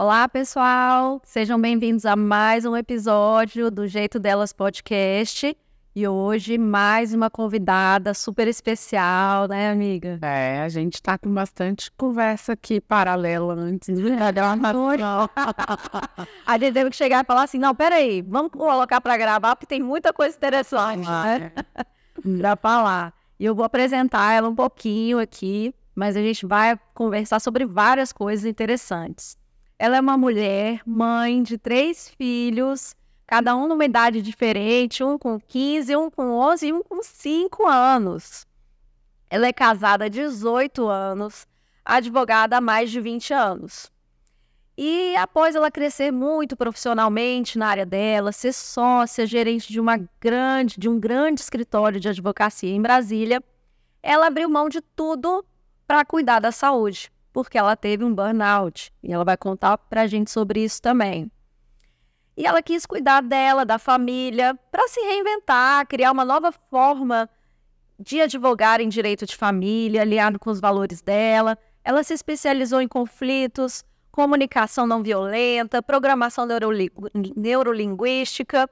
Olá, pessoal! Sejam bem-vindos a mais um episódio do Jeito Delas Podcast. E hoje, mais uma convidada super especial, né, amiga? É, a gente tá com bastante conversa aqui paralela antes de gravação. a gente teve que chegar e falar assim: não, peraí, vamos colocar para gravar, porque tem muita coisa interessante, ah, né? É. pra falar. E eu vou apresentar ela um pouquinho aqui, mas a gente vai conversar sobre várias coisas interessantes. Ela é uma mulher, mãe de três filhos, cada um numa idade diferente, um com 15, um com 11 e um com 5 anos. Ela é casada há 18 anos, advogada há mais de 20 anos. E após ela crescer muito profissionalmente na área dela, ser sócia, gerente de uma grande, de um grande escritório de advocacia em Brasília, ela abriu mão de tudo para cuidar da saúde porque ela teve um burnout e ela vai contar para a gente sobre isso também. E ela quis cuidar dela, da família, para se reinventar, criar uma nova forma de advogar em direito de família, aliado com os valores dela. Ela se especializou em conflitos, comunicação não violenta, programação neurolinguística,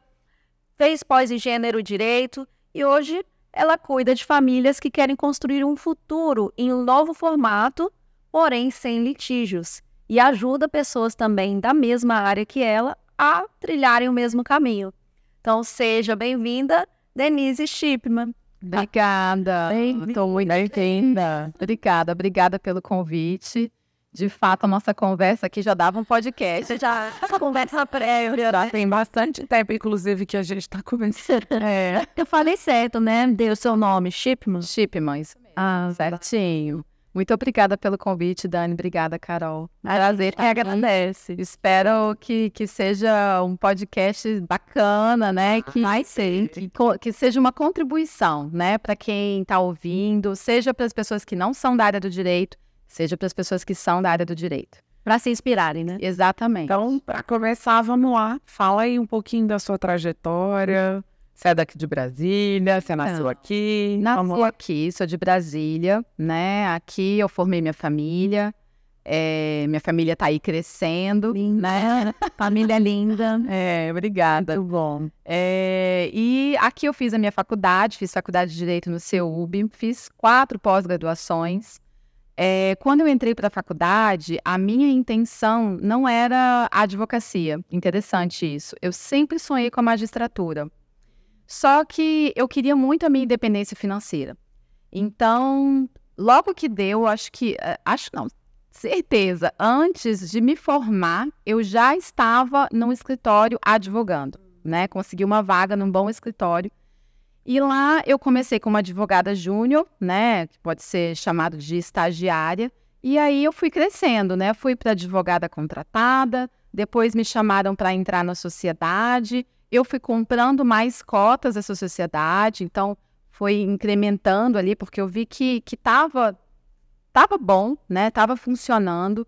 fez pós em gênero direito e hoje ela cuida de famílias que querem construir um futuro em um novo formato porém sem litígios, e ajuda pessoas também da mesma área que ela a trilharem o mesmo caminho. Então, seja bem-vinda, Denise Shipman. Obrigada. Estou muito bem-vinda. Obrigada, obrigada pelo convite. De fato, a nossa conversa aqui já dava um podcast. Você já conversa prévia. Já né? tem bastante tempo, inclusive, que a gente está conversando. É. Eu falei certo, né? Deu o seu nome, Shipman? Shipman, isso mesmo. Ah, tá. certinho. Tá. Muito obrigada pelo convite, Dani. Obrigada, Carol. Prazer. agradece. Espero que, que seja um podcast bacana, né? Ah, que, Vai ser. Que, que seja uma contribuição, né? Para quem está ouvindo, seja para as pessoas que não são da área do direito, seja para as pessoas que são da área do direito. Para se inspirarem, né? Exatamente. Então, para começar, vamos lá. Fala aí um pouquinho da sua trajetória. Você é daqui de Brasília? Você nasceu Não. aqui? Nasci é? aqui, sou de Brasília, né? Aqui eu formei minha família. É, minha família está aí crescendo, linda. né? família linda. É, obrigada. Muito bom. É, e aqui eu fiz a minha faculdade, fiz faculdade de Direito no CEUB, fiz quatro pós-graduações. É, quando eu entrei para a faculdade, a minha intenção não era a advocacia. Interessante isso. Eu sempre sonhei com a magistratura. Só que eu queria muito a minha independência financeira. Então, logo que deu, acho que. Eh, acho não, certeza. Antes de me formar, eu já estava num escritório advogando, né? Consegui uma vaga num bom escritório. E lá eu comecei como advogada júnior, né? Que pode ser chamado de estagiária. E aí eu fui crescendo, né? Fui para advogada contratada, depois me chamaram para entrar na sociedade eu fui comprando mais cotas dessa sociedade, então foi incrementando ali, porque eu vi que estava tava bom, né? Tava funcionando.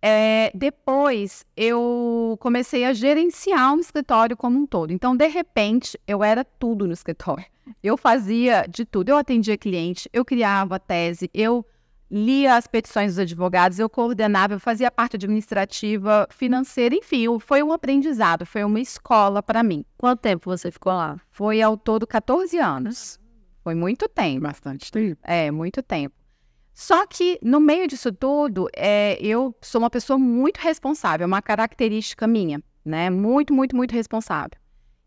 É, depois eu comecei a gerenciar um escritório como um todo. Então, de repente, eu era tudo no escritório. Eu fazia de tudo. Eu atendia cliente, eu criava tese, eu lia as petições dos advogados, eu coordenava, eu fazia parte administrativa, financeira, enfim, foi um aprendizado, foi uma escola para mim. Quanto tempo você ficou lá? Foi ao todo 14 anos. Foi muito tempo. Bastante tempo. É, muito tempo. Só que, no meio disso tudo, é, eu sou uma pessoa muito responsável, é uma característica minha, né? Muito, muito, muito responsável.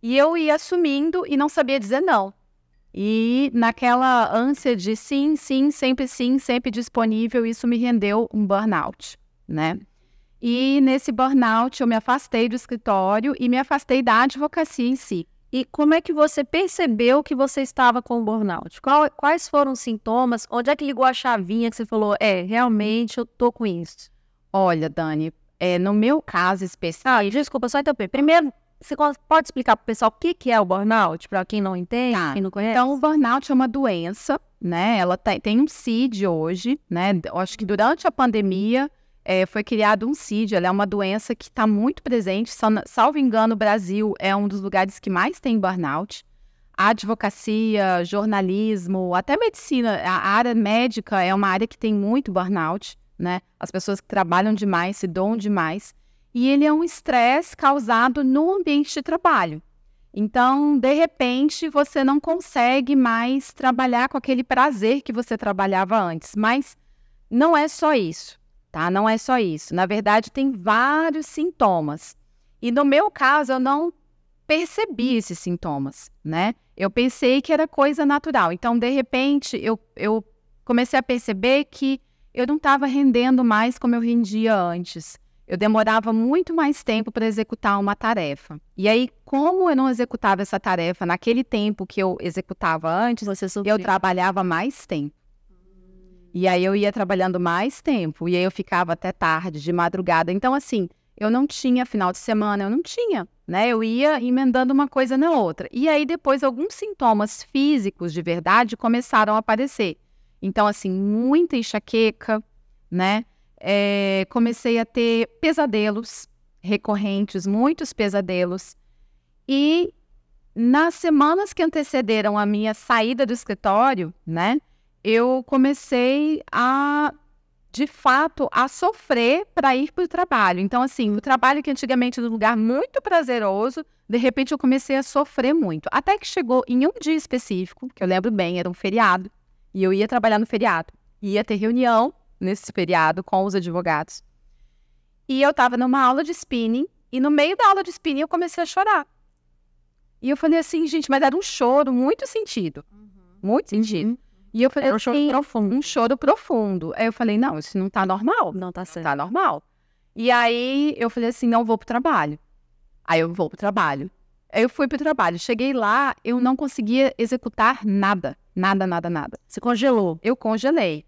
E eu ia assumindo e não sabia dizer não. E naquela ânsia de sim, sim, sempre sim, sempre disponível, isso me rendeu um burnout, né? E nesse burnout eu me afastei do escritório e me afastei da advocacia em si. E como é que você percebeu que você estava com o burnout? Qual, quais foram os sintomas? Onde é que ligou a chavinha que você falou, é, realmente eu tô com isso? Olha, Dani, é, no meu caso específico... Ah, desculpa, só interromper. Primeiro, você pode explicar para o pessoal o que, que é o burnout, para quem não entende, tá. quem não conhece? Então, o burnout é uma doença, né? Ela tem, tá, tem um CID hoje, né? Eu acho que durante a pandemia é, foi criado um CID. Ela é uma doença que está muito presente. Salvo engano, o Brasil é um dos lugares que mais tem burnout. A advocacia, jornalismo, até medicina, a área médica é uma área que tem muito burnout, né? As pessoas que trabalham demais, se doam demais e ele é um estresse causado no ambiente de trabalho. Então, de repente, você não consegue mais trabalhar com aquele prazer que você trabalhava antes. Mas não é só isso, tá? Não é só isso. Na verdade, tem vários sintomas. E no meu caso, eu não percebi esses sintomas, né? Eu pensei que era coisa natural. Então, de repente, eu, eu comecei a perceber que eu não estava rendendo mais como eu rendia antes eu demorava muito mais tempo para executar uma tarefa. E aí, como eu não executava essa tarefa naquele tempo que eu executava antes, eu trabalhava mais tempo. E aí eu ia trabalhando mais tempo, e aí eu ficava até tarde, de madrugada. Então, assim, eu não tinha final de semana, eu não tinha, né? Eu ia emendando uma coisa na outra. E aí depois alguns sintomas físicos de verdade começaram a aparecer. Então, assim, muita enxaqueca, né? é, comecei a ter pesadelos recorrentes, muitos pesadelos. E nas semanas que antecederam a minha saída do escritório, né, eu comecei a, de fato, a sofrer para ir para o trabalho. Então, assim, o trabalho que antigamente era um lugar muito prazeroso, de repente eu comecei a sofrer muito. Até que chegou em um dia específico, que eu lembro bem, era um feriado, e eu ia trabalhar no feriado. Ia ter reunião, nesse feriado com os advogados. E eu estava numa aula de spinning, e no meio da aula de spinning eu comecei a chorar. E eu falei assim, gente, mas era um choro muito sentido. Uhum. Muito sentido. Uhum. E eu falei era um choro assim, profundo. Um choro profundo. Aí eu falei, não, isso não tá normal. Não tá, tá certo. tá normal. E aí eu falei assim, não vou pro trabalho. Aí eu vou pro trabalho. Aí eu fui pro trabalho. Cheguei lá, eu não conseguia executar nada. Nada, nada, nada. Você congelou? Eu congelei.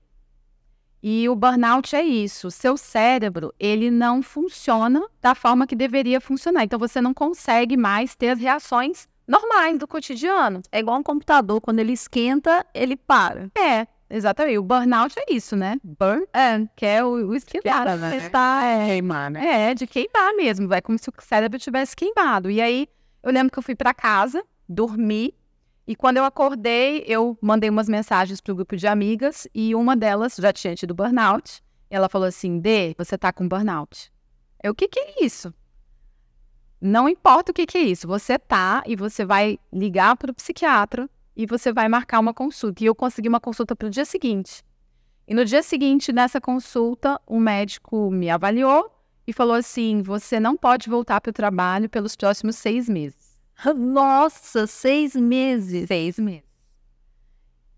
E o burnout é isso. Seu cérebro, ele não funciona da forma que deveria funcionar. Então você não consegue mais ter as reações normais do cotidiano. É igual um computador, quando ele esquenta, ele para. É, exatamente. O burnout é isso, né? Burn, é, que é o, o esquentar, né? De né? está é, é, queimar, né? É, de queimar mesmo. É como se o cérebro tivesse queimado. E aí, eu lembro que eu fui para casa, dormi, e quando eu acordei, eu mandei umas mensagens para o grupo de amigas e uma delas já tinha tido burnout. Ela falou assim: Dê, você tá com burnout. Eu, o que, que é isso? Não importa o que, que é isso, você tá e você vai ligar para o psiquiatra e você vai marcar uma consulta. E eu consegui uma consulta para o dia seguinte. E no dia seguinte, nessa consulta, o um médico me avaliou e falou assim: você não pode voltar para o trabalho pelos próximos seis meses. Nossa, seis meses. Seis meses.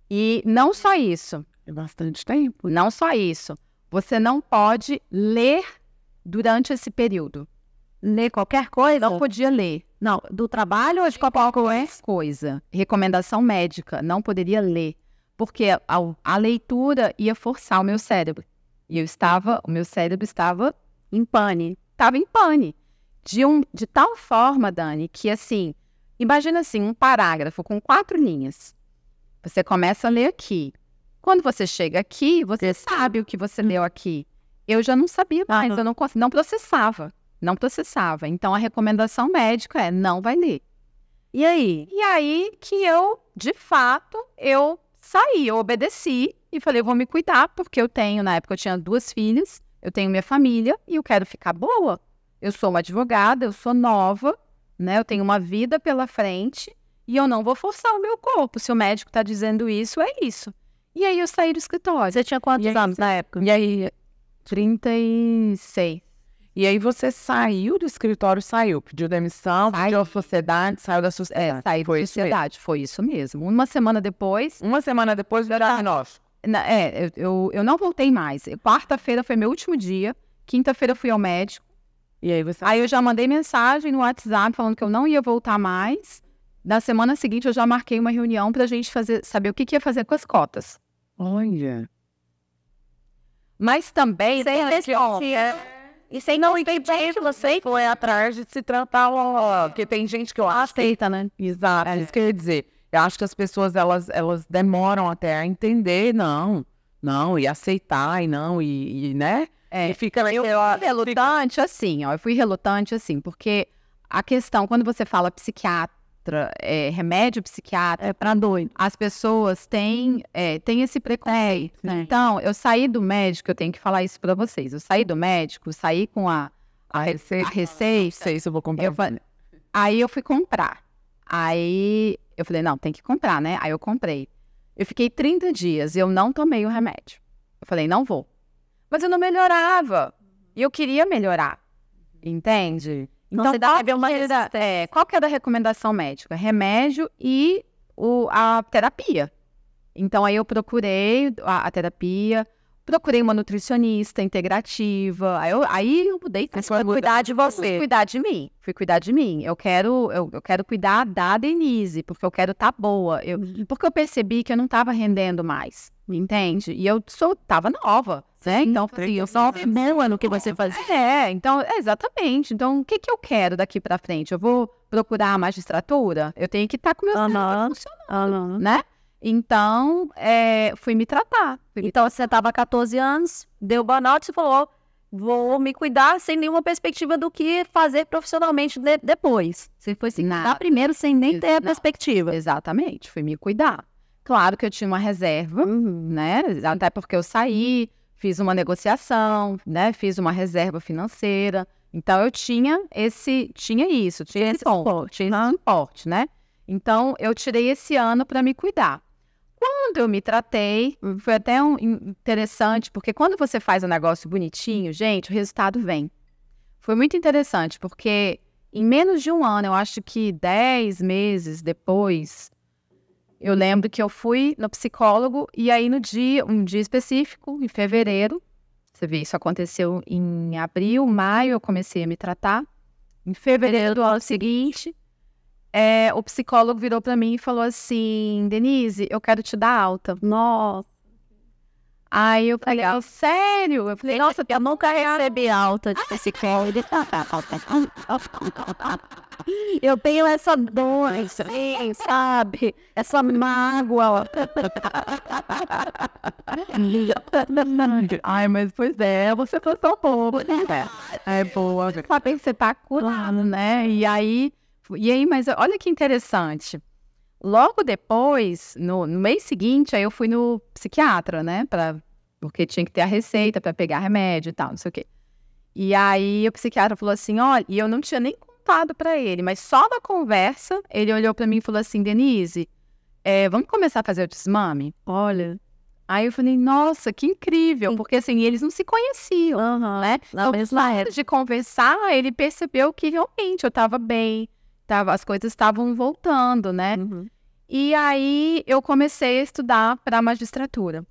E não só isso. É bastante tempo. Não só isso. Você não pode ler durante esse período. Ler qualquer coisa? Não podia ler. Não, do trabalho ou de qualquer coisa? coisa. Recomendação médica, não poderia ler. Porque a, a, leitura ia forçar o meu cérebro. E eu estava, o meu cérebro estava em pane. Estava em pane de, um, de tal forma, Dani, que assim, imagina assim, um parágrafo com quatro linhas. Você começa a ler aqui. Quando você chega aqui, você sabe o que você leu aqui. Eu já não sabia mais, eu não, não processava. Não processava. Então a recomendação médica é não vai ler. E aí? E aí que eu, de fato, eu saí, eu obedeci e falei, eu vou me cuidar, porque eu tenho, na época eu tinha duas filhas, eu tenho minha família e eu quero ficar boa. Eu sou uma advogada, eu sou nova, né? Eu tenho uma vida pela frente e eu não vou forçar o meu corpo. Se o médico está dizendo isso, é isso. E aí eu saí do escritório. Você tinha quantos aí, anos na época? E aí, 36. E aí você saiu do escritório, saiu, pediu demissão, saiu pediu a sociedade, saiu da sociedade. É, é saí foi da sociedade, foi isso mesmo. Uma semana depois... Uma semana depois, veio a nós. É, eu, eu, eu não voltei mais. Quarta-feira foi meu último dia, quinta-feira fui ao médico, e aí você. Aí eu já mandei mensagem no WhatsApp falando que eu não ia voltar mais. Na semana seguinte eu já marquei uma reunião para a gente fazer, saber o que, que ia fazer com as cotas. Olha. Mas também sem né, resposta. Né? E sem não entender que você né? foi atrás de se tratar ó, Porque tem gente que eu acho Aceita, que... né? Exato, é. isso quer dizer. Eu acho que as pessoas, elas, elas demoram até a entender, não, não, e aceitar, e não, e, e né? É, e fica eu relutante fica... relutante assim, ó. Eu fui relutante assim, porque a questão, quando você fala psiquiatra, é, remédio psiquiatra. É pra doido. As pessoas têm, é, têm esse preconceito. É, né? então, eu saí do médico, eu tenho que falar isso pra vocês. Eu saí do médico, saí com a, a, a receita. A receita. Não sei se eu vou comprar. Eu, aí eu fui comprar. Aí eu falei, não, tem que comprar, né? Aí eu comprei. Eu fiquei 30 dias e eu não tomei o remédio. Eu falei, não vou. Mas eu não melhorava. E eu queria melhorar. Entende? Então, você dá qual, uma era, é, qual que era a recomendação médica? Remédio e o, a terapia. Então, aí eu procurei a, a terapia, procurei uma nutricionista integrativa. Aí eu, aí eu mudei. Mas foi cuidar de você. Fui cuidar de mim. Fui cuidar de mim. Eu quero, eu, eu quero cuidar da Denise, porque eu quero estar tá boa. Eu, uhum. porque eu percebi que eu não estava rendendo mais. Entende? E eu sou, tava nova, né? Sim, então, assim, eu é sou boa no que você fazia. É. é, então, exatamente. Então, o que, que eu quero daqui para frente? Eu vou procurar a magistratura? Eu tenho que estar tá com meu uh -huh. funcionando, uh -huh. né? Então, é, fui me tratar. Fui então, me... você estava 14 anos, deu burnout, você falou, vou me cuidar sem nenhuma perspectiva do que fazer profissionalmente de depois. Você foi se cuidar primeiro sem nem ter a perspectiva. Exatamente, fui me cuidar. Claro que eu tinha uma reserva, uhum. né? Até porque eu saí, fiz uma negociação, né? Fiz uma reserva financeira. Então eu tinha esse, tinha isso, tinha, esse suporte, tinha esse suporte, né? Então eu tirei esse ano para me cuidar. Quando eu me tratei, hum. foi até um, interessante, porque quando você faz um negócio bonitinho, gente, o resultado vem. Foi muito interessante, porque em menos de um ano, eu acho que dez meses depois, eu lembro que eu fui no psicólogo e aí no dia, um dia específico, em fevereiro, você vê, isso aconteceu em abril, maio, eu comecei a me tratar. Em fevereiro do ano seguinte, é, o psicólogo virou para mim e falou assim: Denise, eu quero te dar alta. Nossa. Aí eu falei, sério? Eu falei, nossa, eu nunca recebi alta de psicólogo. eu tenho essa dor, assim, sabe? Essa mágoa. Ai, mas pois é, você foi tão bobo, né? É boa. Sabe que você tá curado, né? E aí, e aí, mas olha que interessante. Logo depois, no, no mês seguinte, aí eu fui no psiquiatra, né? Pra, porque tinha que ter a receita para pegar remédio e tal, não sei o quê. E aí o psiquiatra falou assim: olha, e eu não tinha nem contado para ele, mas só na conversa ele olhou para mim e falou assim: Denise, é, vamos começar a fazer o desmame? Olha. Aí eu falei, nossa, que incrível, porque assim, eles não se conheciam, uhum, né? Não, então, antes de conversar, ele percebeu que realmente eu estava bem, tava, as coisas estavam voltando, né? Uhum. E aí eu comecei a estudar para magistratura.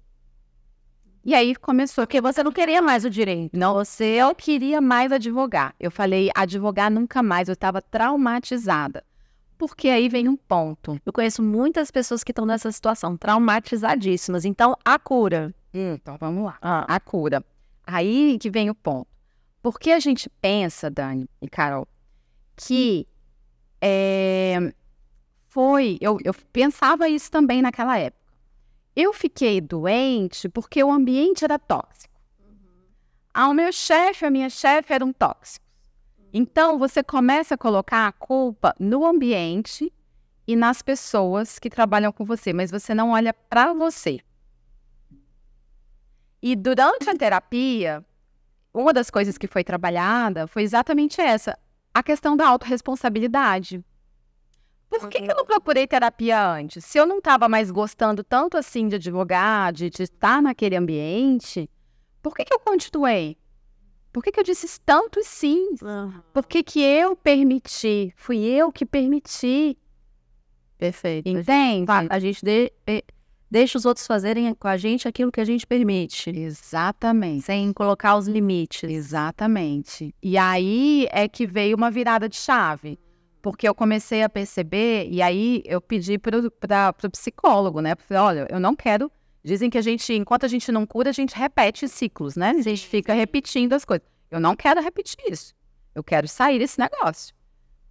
E aí começou, porque você não queria mais o direito, não? Você eu queria mais advogar. Eu falei, advogar nunca mais, eu estava traumatizada. Porque aí vem um ponto. Eu conheço muitas pessoas que estão nessa situação, traumatizadíssimas. Então, a cura. Hum, então vamos lá. Ah. A cura. Aí que vem o ponto. Porque a gente pensa, Dani e Carol, que é, foi, eu, eu pensava isso também naquela época. Eu fiquei doente porque o ambiente era tóxico. Uhum. Ao ah, meu chefe, a minha chefe eram tóxicos. tóxico. Então, você começa a colocar a culpa no ambiente e nas pessoas que trabalham com você, mas você não olha para você. E durante a terapia, uma das coisas que foi trabalhada foi exatamente essa, a questão da autorresponsabilidade por que, que, uhum. eu não procurei terapia antes? Se eu não estava mais gostando tanto assim de advogar, de, de estar naquele ambiente, por que, que eu continuei? Por que, que eu disse tanto sim? Por que, que eu permiti? Fui eu que permiti. Perfeito. Entende? A gente de, eh, deixa os outros fazerem com a gente aquilo que a gente permite. Exatamente. Sem colocar os limites. Exatamente. E aí é que veio uma virada de chave porque eu comecei a perceber, e aí eu pedi para o psicólogo, né? Falei, olha, eu não quero. Dizem que a gente, enquanto a gente não cura, a gente repete ciclos, né? A gente fica repetindo as coisas. Eu não quero repetir isso. Eu quero sair desse negócio,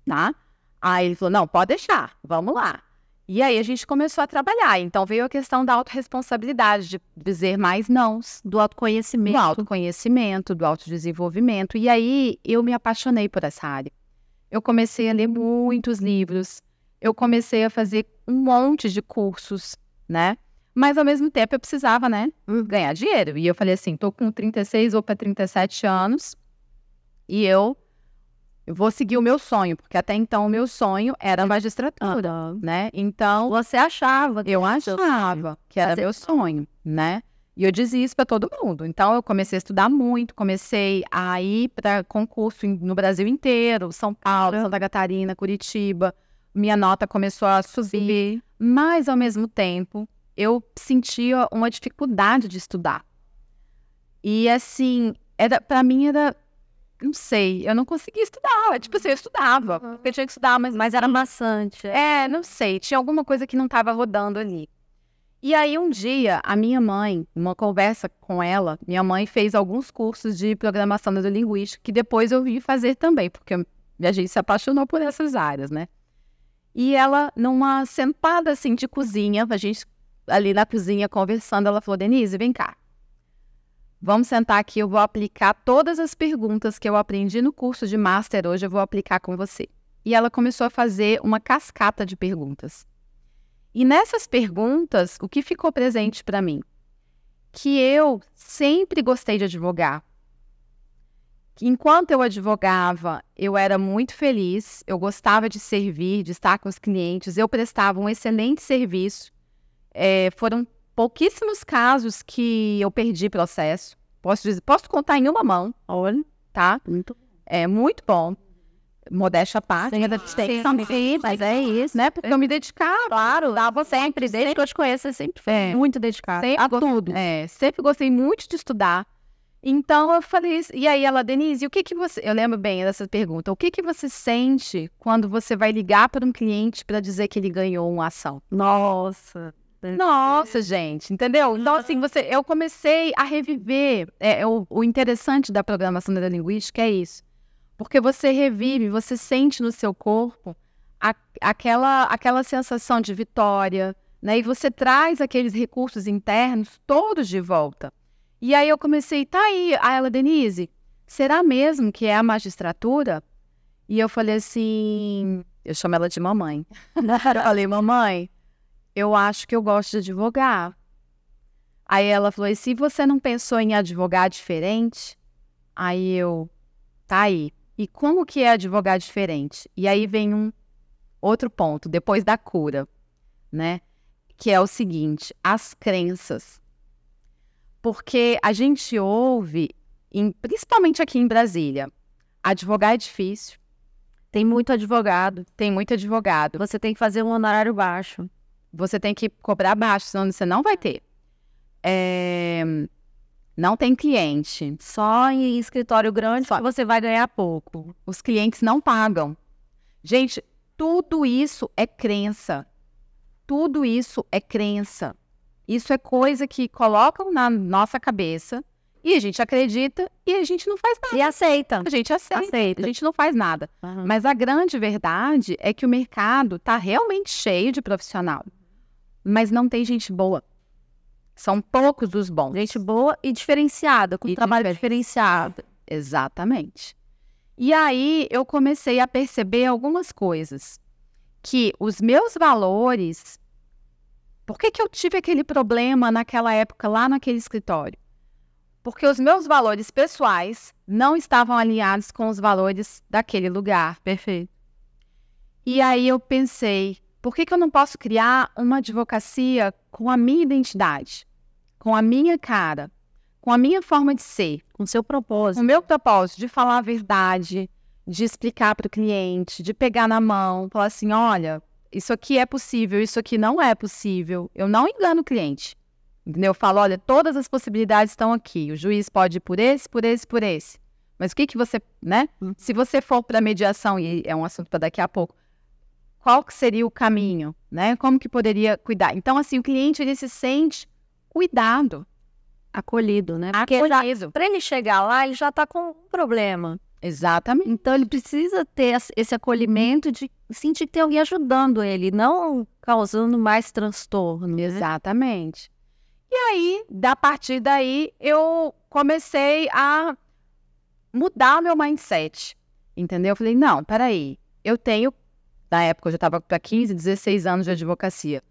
tá? Aí ele falou, não, pode deixar, vamos lá. E aí a gente começou a trabalhar. Então veio a questão da autorresponsabilidade, de dizer mais não, Do autoconhecimento. Do autoconhecimento, do autodesenvolvimento. E aí eu me apaixonei por essa área. Eu comecei a ler muitos livros. Eu comecei a fazer um monte de cursos, né? Mas ao mesmo tempo eu precisava, né, ganhar dinheiro. E eu falei assim, tô com 36 ou para 37 anos e eu eu vou seguir o meu sonho, porque até então o meu sonho era é magistratura, ah, né? Então, você achava que eu achava que era Mas meu sonho, né? E eu dizia isso para todo mundo. Então, eu comecei a estudar muito, comecei a ir para concurso no Brasil inteiro São Paulo, Santa Catarina, Curitiba. Minha nota começou a subir. Mas, ao mesmo tempo, eu sentia uma dificuldade de estudar. E, assim, para mim era. Não sei, eu não conseguia estudar. É tipo assim, eu estudava, porque eu tinha que estudar, mas. Mas era maçante. É, é não sei. Tinha alguma coisa que não estava rodando ali. E aí, um dia, a minha mãe, uma conversa com ela, minha mãe fez alguns cursos de programação neurolinguística, que depois eu vim fazer também, porque a gente se apaixonou por essas áreas, né? E ela, numa sentada assim de cozinha, a gente ali na cozinha conversando, ela falou: Denise, vem cá. Vamos sentar aqui, eu vou aplicar todas as perguntas que eu aprendi no curso de master hoje, eu vou aplicar com você. E ela começou a fazer uma cascata de perguntas. E nessas perguntas, o que ficou presente para mim? Que eu sempre gostei de advogar. Enquanto eu advogava, eu era muito feliz, eu gostava de servir, de estar com os clientes, eu prestava um excelente serviço. É, foram pouquíssimos casos que eu perdi processo. Posso, dizer, posso contar em uma mão, olha, tá? Muito, é muito bom modéstia à parte. Sim, tem que sim, mas é isso. Né? Porque eu me dedicava. Claro. estava sempre, desde sempre. que eu te conheço, eu sempre fui é. muito dedicada a tudo. É, sempre gostei muito de estudar. Então eu falei isso. E aí ela, Denise, o que que você... Eu lembro bem dessa pergunta. O que que você sente quando você vai ligar para um cliente para dizer que ele ganhou uma ação? Nossa... Nossa, gente, entendeu? Então, assim, você, eu comecei a reviver. É, o, o interessante da programação neurolinguística é isso porque você revive, você sente no seu corpo a, aquela, aquela sensação de vitória, né? E você traz aqueles recursos internos todos de volta. E aí eu comecei, tá aí, a ela, Denise, será mesmo que é a magistratura? E eu falei assim, eu chamo ela de mamãe. eu falei, mamãe, eu acho que eu gosto de advogar. Aí ela falou, e se você não pensou em advogar diferente? Aí eu, tá aí, e como que é advogar diferente? E aí vem um outro ponto, depois da cura, né? Que é o seguinte, as crenças. Porque a gente ouve, em, principalmente aqui em Brasília, advogar é difícil. Tem muito advogado. Tem muito advogado. Você tem que fazer um honorário baixo. Você tem que cobrar baixo, senão você não vai ter. É... Não tem cliente. Só em escritório grande Só. você vai ganhar pouco. Os clientes não pagam. Gente, tudo isso é crença. Tudo isso é crença. Isso é coisa que colocam na nossa cabeça e a gente acredita e a gente não faz nada. E aceita. A gente aceita. aceita. A gente não faz nada. Uhum. Mas a grande verdade é que o mercado está realmente cheio de profissional. Mas não tem gente boa. São poucos os bons. Gente boa e diferenciada, com e trabalho diferenciado. Exatamente. E aí eu comecei a perceber algumas coisas. Que os meus valores. Por que, que eu tive aquele problema naquela época, lá naquele escritório? Porque os meus valores pessoais não estavam alinhados com os valores daquele lugar. Perfeito. E aí eu pensei, por que, que eu não posso criar uma advocacia com a minha identidade, com a minha cara, com a minha forma de ser, com o seu propósito? o meu propósito de falar a verdade, de explicar para o cliente, de pegar na mão, falar assim: olha, isso aqui é possível, isso aqui não é possível. Eu não engano o cliente. Entendeu? Eu falo: olha, todas as possibilidades estão aqui. O juiz pode ir por esse, por esse, por esse. Mas o que, que você, né? Hum. Se você for para mediação, e é um assunto para daqui a pouco, qual que seria o caminho, né? Como que poderia cuidar? Então, assim, o cliente ele se sente cuidado. Acolhido, né? Acolhido. Para ele chegar lá, ele já está com um problema. Exatamente. Então ele precisa ter esse acolhimento de sentir que tem alguém ajudando ele, não causando mais transtorno. Né? Exatamente. E aí, da partir daí, eu comecei a mudar meu mindset. Entendeu? Eu falei, não, peraí, eu tenho na época eu já estava para 15, 16 anos de advocacia.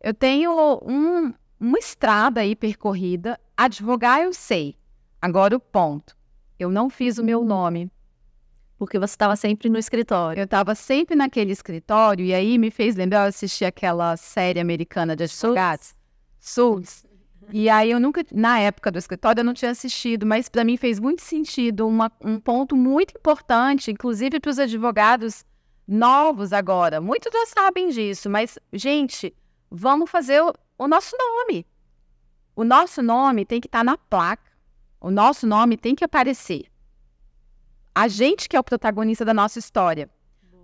Eu tenho um, uma estrada aí percorrida. Advogar eu sei. Agora o ponto. Eu não fiz o meu nome. Porque você estava sempre no escritório. Eu estava sempre naquele escritório e aí me fez lembrar, eu assisti aquela série americana de advogados. Suits. E aí eu nunca, na época do escritório, eu não tinha assistido, mas para mim fez muito sentido uma, um ponto muito importante, inclusive para os advogados novos agora. Muitos já sabem disso, mas, gente, vamos fazer o, o nosso nome. O nosso nome tem que estar tá na placa. O nosso nome tem que aparecer. A gente que é o protagonista da nossa história.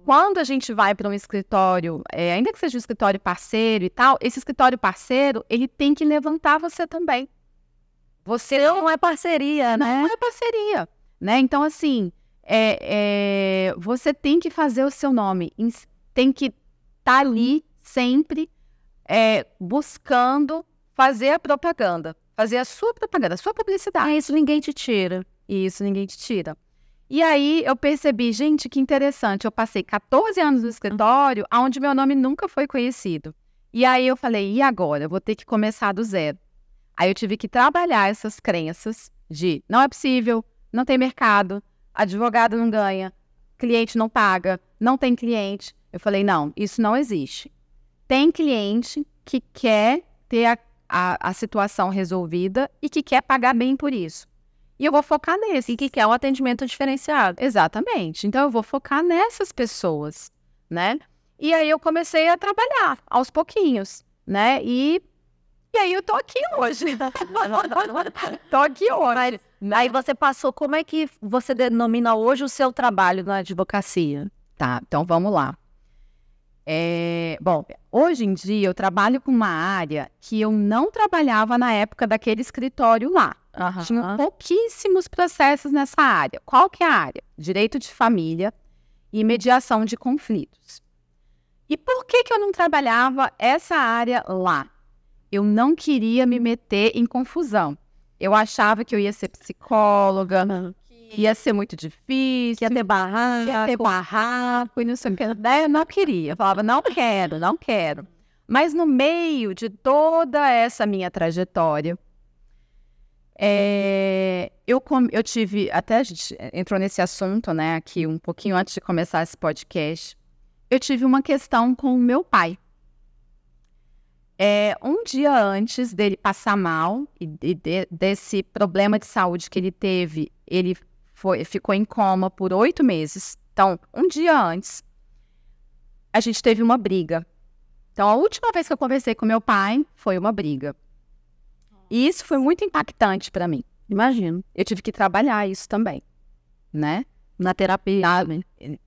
Quando a gente vai para um escritório, é, ainda que seja um escritório parceiro e tal, esse escritório parceiro, ele tem que levantar você também. Você não é parceria, né? Não é parceria, né? Então assim, é, é, você tem que fazer o seu nome, tem que estar tá ali sempre é, buscando fazer a propaganda, fazer a sua propaganda, a sua publicidade. É isso ninguém te tira. Isso ninguém te tira. E aí eu percebi, gente, que interessante. Eu passei 14 anos no escritório, onde meu nome nunca foi conhecido. E aí eu falei, e agora? Eu vou ter que começar do zero. Aí eu tive que trabalhar essas crenças de não é possível, não tem mercado, advogado não ganha, cliente não paga, não tem cliente. Eu falei, não, isso não existe. Tem cliente que quer ter a, a, a situação resolvida e que quer pagar bem por isso. E eu vou focar nesse. E que quer um atendimento diferenciado. Exatamente. Então eu vou focar nessas pessoas, né? E aí eu comecei a trabalhar aos pouquinhos, né? E, e aí eu tô aqui hoje. tô aqui hoje. Mas Aí você passou, como é que você denomina hoje o seu trabalho na advocacia? Tá, então vamos lá. É, bom, hoje em dia eu trabalho com uma área que eu não trabalhava na época daquele escritório lá. Uhum. Tinha pouquíssimos processos nessa área. Qual que é a área? Direito de família e mediação de conflitos. E por que, que eu não trabalhava essa área lá? Eu não queria me meter em confusão. Eu achava que eu ia ser psicóloga, uhum. que ia ser muito difícil, que ia ter barraco, ia ter barraco e não sei o que. Daí eu não queria, eu falava, não quero, não quero. Mas no meio de toda essa minha trajetória, é, eu, eu tive, até a gente entrou nesse assunto, né, aqui um pouquinho antes de começar esse podcast, eu tive uma questão com o meu pai é, um dia antes dele passar mal e, de, desse problema de saúde que ele teve, ele foi, ficou em coma por oito meses. Então, um dia antes, a gente teve uma briga. Então, a última vez que eu conversei com meu pai foi uma briga. E isso foi muito impactante para mim. Imagino. Eu tive que trabalhar isso também, né? na terapia.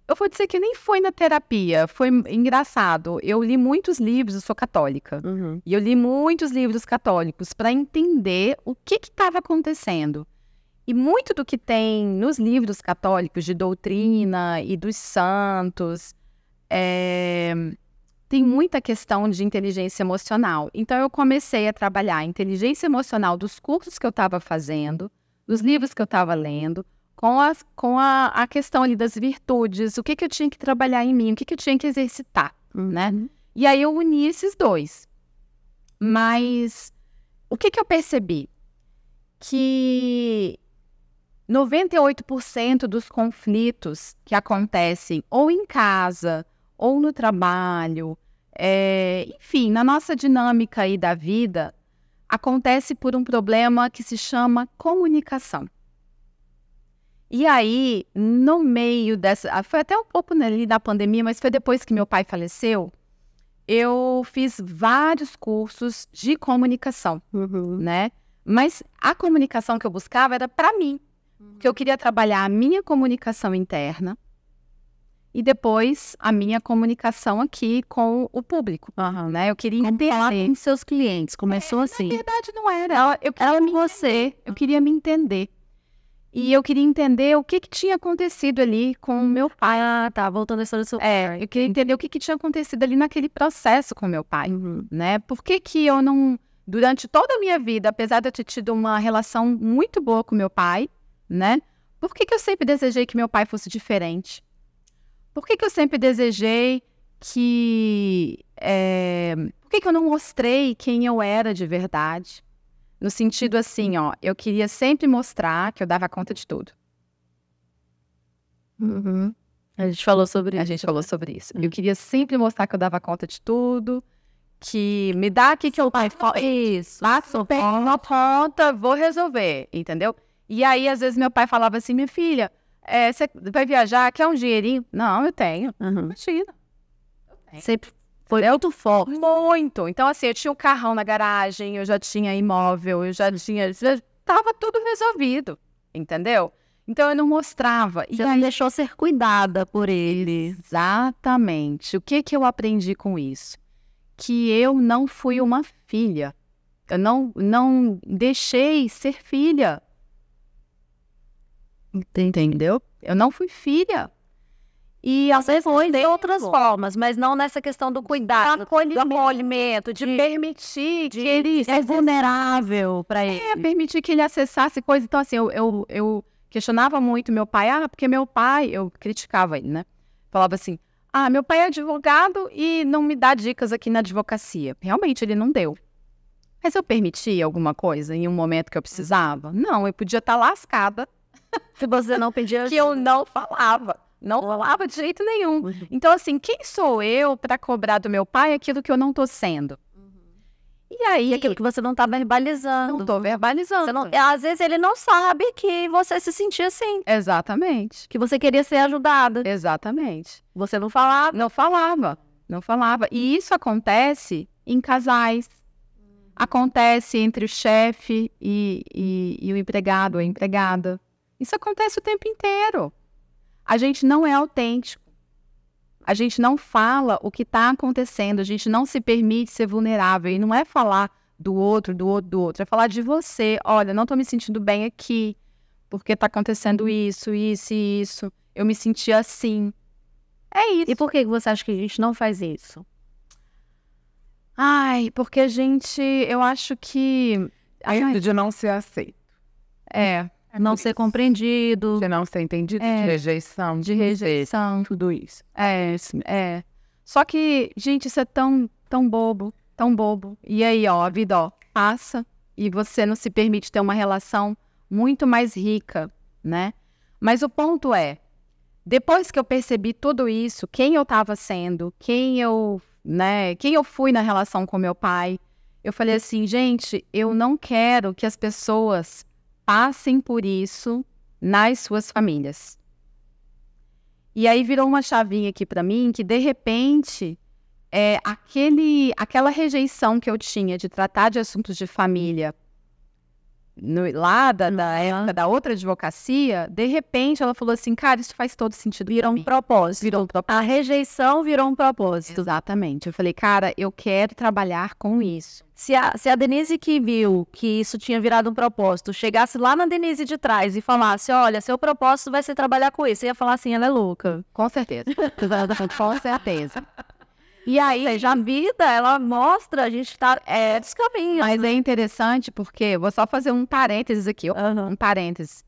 Eu vou dizer que nem foi na terapia, foi engraçado. Eu li muitos livros, eu sou católica, uhum. e eu li muitos livros católicos para entender o que estava acontecendo. E muito do que tem nos livros católicos de doutrina e dos santos é... tem muita questão de inteligência emocional. Então, eu comecei a trabalhar a inteligência emocional dos cursos que eu estava fazendo, dos livros que eu estava lendo, com, a, com a, a questão ali das virtudes, o que, que eu tinha que trabalhar em mim, o que, que eu tinha que exercitar, né? Uhum. E aí eu uni esses dois. Mas o que, que eu percebi? Que 98% dos conflitos que acontecem ou em casa, ou no trabalho, é, enfim, na nossa dinâmica aí da vida, acontece por um problema que se chama comunicação. E aí, no meio dessa. Ah, foi até um pouco né, ali da pandemia, mas foi depois que meu pai faleceu. Eu fiz vários cursos de comunicação, uhum. né? Mas a comunicação que eu buscava era para mim. Uhum. Que eu queria trabalhar a minha comunicação interna e depois a minha comunicação aqui com o público, uhum. né? Eu queria entender. com seus clientes, começou é, assim. Na verdade não era. Ela, eu queria me você. Entender. Eu queria me entender. E eu queria entender o que, que tinha acontecido ali com o meu pai. Ah, tá. Voltando a história do seu é, pai. É, eu queria entender o que, que tinha acontecido ali naquele processo com meu pai, uhum. né? Por que, que eu não... Durante toda a minha vida, apesar de eu ter tido uma relação muito boa com meu pai, né? Por que, que eu sempre desejei que meu pai fosse diferente? Por que, que eu sempre desejei que... É... Por que, que eu não mostrei quem eu era de verdade? No sentido assim, ó, eu queria sempre mostrar que eu dava conta de tudo. Uhum. A gente falou sobre a isso. A gente falou sobre isso. Uhum. Eu hum. queria sempre mostrar que eu dava conta de tudo, que me dá aqui que eu Ai, passo, isso, passo na conta, vou resolver, entendeu? E aí, às vezes, meu pai falava assim, minha filha, é, você vai viajar, quer um dinheirinho? Não, eu tenho. Uhum. Imagina. Eu tenho. Sempre foi eu, muito forte. Muito. Então, assim, eu tinha um carrão na garagem, eu já tinha imóvel, eu já tinha. tava tudo resolvido, entendeu? Então eu não mostrava. E Você aí... deixou ser cuidada por ele. Exatamente. O que que eu aprendi com isso? Que eu não fui uma filha. Eu não, não deixei ser filha. Entendeu? Eu não fui filha. E às vezes tem outras formas, mas não nessa questão do cuidado, do acolhimento, do acolhimento de, de, permitir que ele é vulnerável para ele. É, permitir que ele acessasse coisas. Então, assim, eu, eu, eu questionava muito meu pai, ah, porque meu pai, eu criticava ele, né? Falava assim, ah, meu pai é advogado e não me dá dicas aqui na advocacia. Realmente, ele não deu. Mas eu permitia alguma coisa em um momento que eu precisava? Não, eu podia estar tá lascada. Se você não pedia ajuda. que eu não falava. Não rolava de jeito nenhum. Então, assim, quem sou eu para cobrar do meu pai aquilo que eu não tô sendo? Uhum. E aí, e aquilo que você não tá verbalizando. Não tô verbalizando. Não... É, às vezes ele não sabe que você se sentia assim. Exatamente. Que você queria ser ajudada. Exatamente. Você não falava. Não falava. Não falava. E isso acontece em casais. Uhum. Acontece entre o chefe e, e, e o empregado ou empregada. Isso acontece o tempo inteiro a gente não é autêntico. A gente não fala o que está acontecendo, a gente não se permite ser vulnerável. E não é falar do outro, do outro, do outro. É falar de você. Olha, não estou me sentindo bem aqui, porque está acontecendo isso, isso e isso. Eu me senti assim. É isso. E por que você acha que a gente não faz isso? Ai, porque a gente. Eu acho que. Medo de não ser aceito. É. É não ser isso. compreendido. De não ser entendido, é, de rejeição. De rejeição. tudo isso. É, é. Só que, gente, isso é tão, tão bobo, tão bobo. E aí, ó, a vida, ó, passa e você não se permite ter uma relação muito mais rica, né? Mas o ponto é, depois que eu percebi tudo isso, quem eu estava sendo, quem eu, né, quem eu fui na relação com meu pai, eu falei assim, gente, eu não quero que as pessoas passem por isso nas suas famílias. E aí virou uma chavinha aqui para mim que de repente é, aquele, aquela rejeição que eu tinha de tratar de assuntos de família no, lá da, uhum. da, época da outra advocacia, de repente ela falou assim, cara, isso faz todo sentido. Virou um propósito. Virou um propósito. A rejeição virou um propósito. Exatamente. Eu falei, cara, eu quero trabalhar com isso. Se a, se a Denise que viu que isso tinha virado um propósito, chegasse lá na Denise de trás e falasse, olha, seu propósito vai ser trabalhar com isso, eu ia falar assim, ela é louca. Com certeza. com certeza. E aí, seja, a vida, ela mostra, a gente tá é, dos caminhos. Mas é interessante porque, vou só fazer um parênteses aqui, uhum. um parênteses.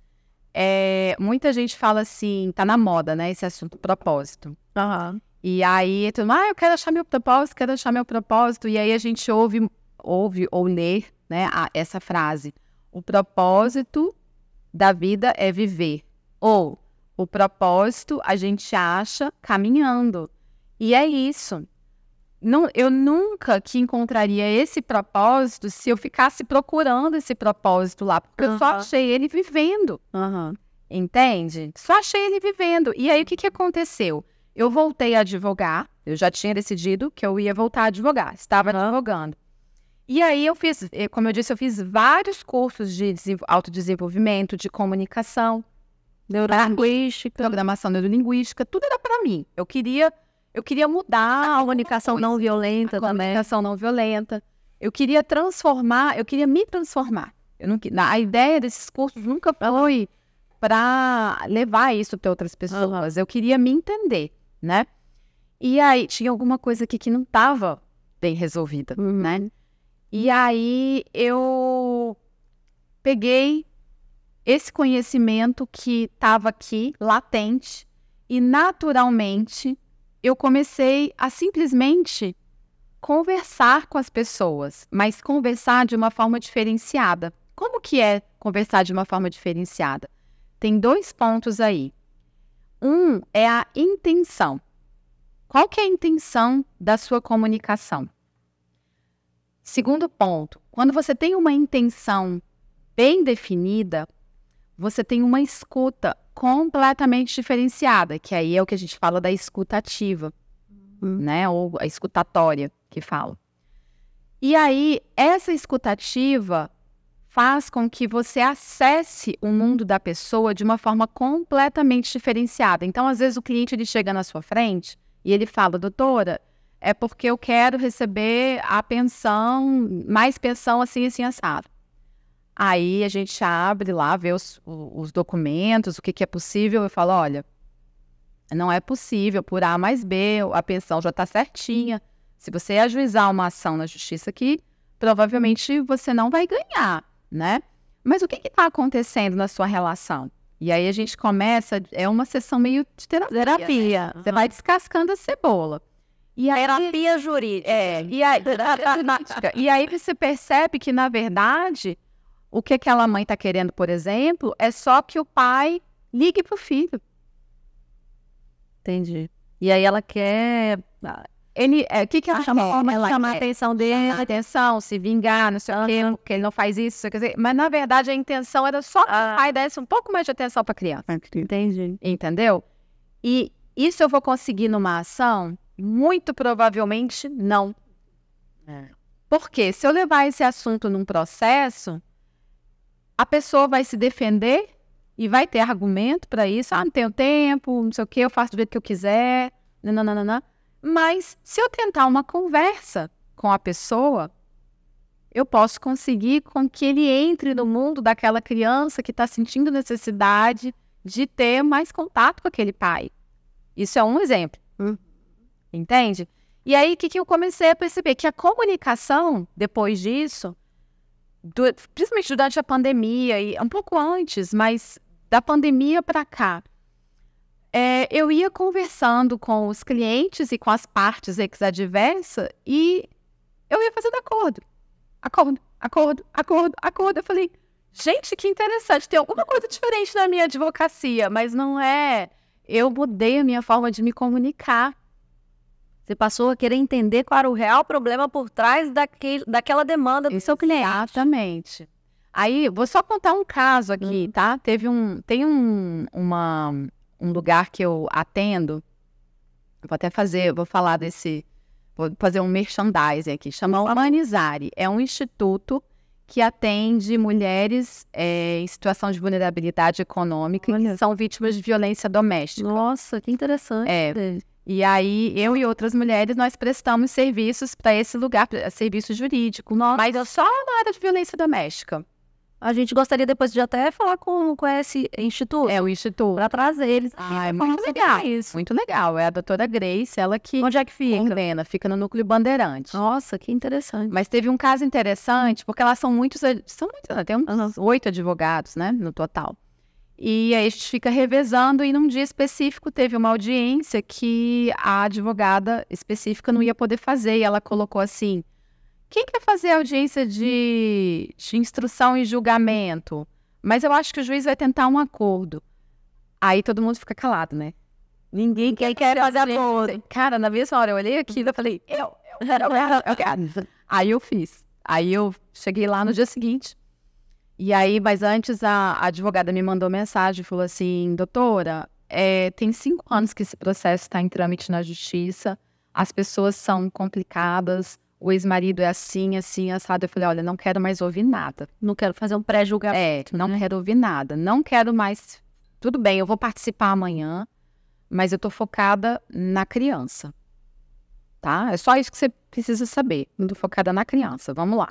É, muita gente fala assim, tá na moda, né, esse assunto propósito. Uhum. E aí, tu, ah, eu quero achar meu propósito, quero achar meu propósito. E aí a gente ouve, ouve ou lê, né, a, essa frase. O propósito da vida é viver. Ou o propósito a gente acha caminhando. E é isso não, eu nunca que encontraria esse propósito se eu ficasse procurando esse propósito lá, porque uhum. eu só achei ele vivendo. Uhum. Entende? Só achei ele vivendo. E aí o que, que aconteceu? Eu voltei a advogar, eu já tinha decidido que eu ia voltar a advogar, estava uhum. advogando. E aí eu fiz, eh, como eu disse, eu fiz vários cursos de autodesenvolvimento, de comunicação, neurolinguística, programação neurolinguística, tudo era para mim. Eu queria eu queria mudar a comunicação não violenta a também. comunicação não violenta. Eu queria transformar, eu queria me transformar. Eu não, a ideia desses cursos nunca foi para levar isso para outras pessoas. Uhum. Eu queria me entender, né? E aí tinha alguma coisa aqui que não estava bem resolvida, uhum. né? E aí eu peguei esse conhecimento que estava aqui latente e naturalmente eu comecei a simplesmente conversar com as pessoas, mas conversar de uma forma diferenciada. Como que é conversar de uma forma diferenciada? Tem dois pontos aí. Um é a intenção. Qual que é a intenção da sua comunicação? Segundo ponto, quando você tem uma intenção bem definida, você tem uma escuta completamente diferenciada, que aí é o que a gente fala da escutativa, uhum. né? Ou a escutatória que fala. E aí, essa escutativa faz com que você acesse o mundo da pessoa de uma forma completamente diferenciada. Então, às vezes, o cliente ele chega na sua frente e ele fala, doutora, é porque eu quero receber a pensão, mais pensão assim, assim, assado. Aí a gente abre lá, vê os, os documentos, o que, que é possível, Eu falo, olha, não é possível, por A mais B, a pensão já está certinha. Se você ajuizar uma ação na justiça aqui, provavelmente você não vai ganhar, né? Mas o que está acontecendo na sua relação? E aí a gente começa, é uma sessão meio de terapia. Né? terapia. Né? Uhum. Você vai descascando a cebola. E aí, terapia jurídica. É, e aí, e aí você percebe que, na verdade, o que aquela mãe está querendo, por exemplo, é só que o pai ligue para o filho. Entendi. E aí ela quer. Ah, ele, é, o que, que ela ah, chama? forma é, ela chamar a atenção dele. atenção, se vingar, não sei o quê, porque ele não faz isso. Quer dizer, mas na verdade a intenção era só que o ah. pai desse um pouco mais de atenção para a criança. Entendi. Entendeu? E isso eu vou conseguir numa ação? Muito provavelmente não. É. Porque se eu levar esse assunto num processo, a pessoa vai se defender e vai ter argumento para isso. Ah, não tenho tempo, não sei o que, eu faço do jeito que eu quiser, nananana. Mas se eu tentar uma conversa com a pessoa, eu posso conseguir com que ele entre no mundo daquela criança que está sentindo necessidade de ter mais contato com aquele pai. Isso é um exemplo. Hum. Entende? E aí, o que, que eu comecei a perceber? Que a comunicação, depois disso, do, principalmente durante a pandemia e um pouco antes, mas da pandemia para cá, é, eu ia conversando com os clientes e com as partes exadversa e eu ia fazendo acordo. Acordo, acordo, acordo, acordo. Eu falei, gente, que interessante, tem alguma coisa diferente na minha advocacia, mas não é. Eu mudei a minha forma de me comunicar. Você passou a querer entender qual era o real problema por trás daquele, daquela demanda do Exatamente. seu cliente. Exatamente. Aí, vou só contar um caso aqui, uhum. tá? Teve um, tem um, uma, um lugar que eu atendo, vou até fazer, vou falar desse, vou fazer um merchandising aqui, chama Humanizare. É um instituto que atende mulheres é, em situação de vulnerabilidade econômica Olha. que são vítimas de violência doméstica. Nossa, que interessante. É. E aí, eu e outras mulheres, nós prestamos serviços para esse lugar, serviço jurídico. Nossa. Mas só na área de violência doméstica. A gente gostaria depois de até falar com, com esse instituto. É, o instituto. Para trazer eles. Ah, é muito legal. Isso. Muito legal. É a doutora Grace, ela que... Onde é que fica? Condena, fica no Núcleo Bandeirante. Nossa, que interessante. Mas teve um caso interessante, porque elas são muitos... São muitos, né? tem uns oito uhum. advogados, né, no total. E aí a gente fica revezando e num dia específico teve uma audiência que a advogada específica não ia poder fazer e ela colocou assim: "Quem quer fazer a audiência de, de instrução e julgamento? Mas eu acho que o juiz vai tentar um acordo". Aí todo mundo fica calado, né? Ninguém quer, quer fazer acordo. Cara, na mesma hora eu olhei aqui e falei: "Eu, eu eu eu quero". Aí eu fiz. Aí eu cheguei lá no dia seguinte, e aí, mas antes a, a advogada me mandou mensagem e falou assim: doutora, é, tem cinco anos que esse processo está em trâmite na justiça, as pessoas são complicadas, o ex-marido é assim, assim, assado. Eu falei: olha, não quero mais ouvir nada. Não quero fazer um pré-julgamento. É, não né? quero ouvir nada. Não quero mais. Tudo bem, eu vou participar amanhã, mas eu tô focada na criança. Tá? É só isso que você precisa saber. Estou tô focada na criança. Vamos lá.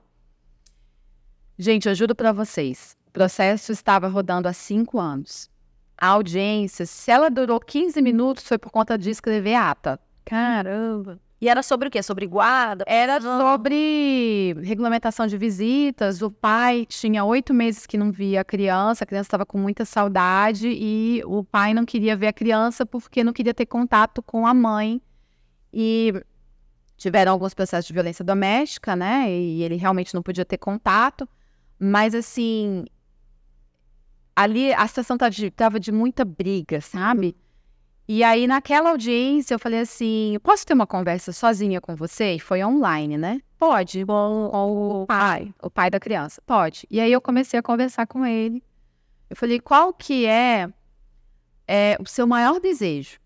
Gente, eu juro para vocês, o processo estava rodando há cinco anos. A audiência, se ela durou 15 minutos, foi por conta de escrever ata. Caramba! E era sobre o quê? Sobre guarda? Era ah. sobre regulamentação de visitas. O pai tinha oito meses que não via a criança, a criança estava com muita saudade e o pai não queria ver a criança porque não queria ter contato com a mãe. E tiveram alguns processos de violência doméstica, né? E ele realmente não podia ter contato. Mas assim, ali a situação tá estava de muita briga, sabe? E aí naquela audiência eu falei assim, posso ter uma conversa sozinha com você? E foi online, né? Pode. Com, com o pai, o pai da criança. Pode. E aí eu comecei a conversar com ele. Eu falei, qual que é, é o seu maior desejo?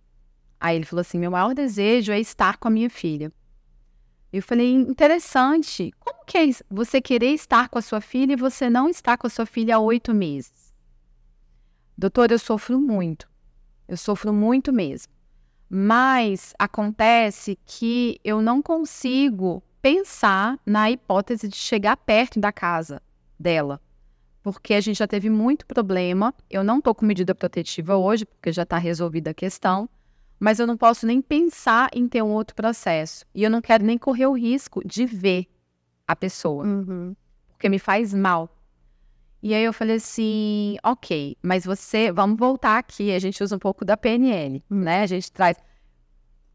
Aí ele falou assim, meu maior desejo é estar com a minha filha. Eu falei, interessante, como que é você querer estar com a sua filha e você não estar com a sua filha há oito meses? Doutor, eu sofro muito, eu sofro muito mesmo. Mas acontece que eu não consigo pensar na hipótese de chegar perto da casa dela, porque a gente já teve muito problema. Eu não estou com medida protetiva hoje, porque já está resolvida a questão, mas eu não posso nem pensar em ter um outro processo. E eu não quero nem correr o risco de ver a pessoa, uhum. porque me faz mal. E aí eu falei assim, ok, mas você, vamos voltar aqui, a gente usa um pouco da PNL, uhum. né? A gente traz.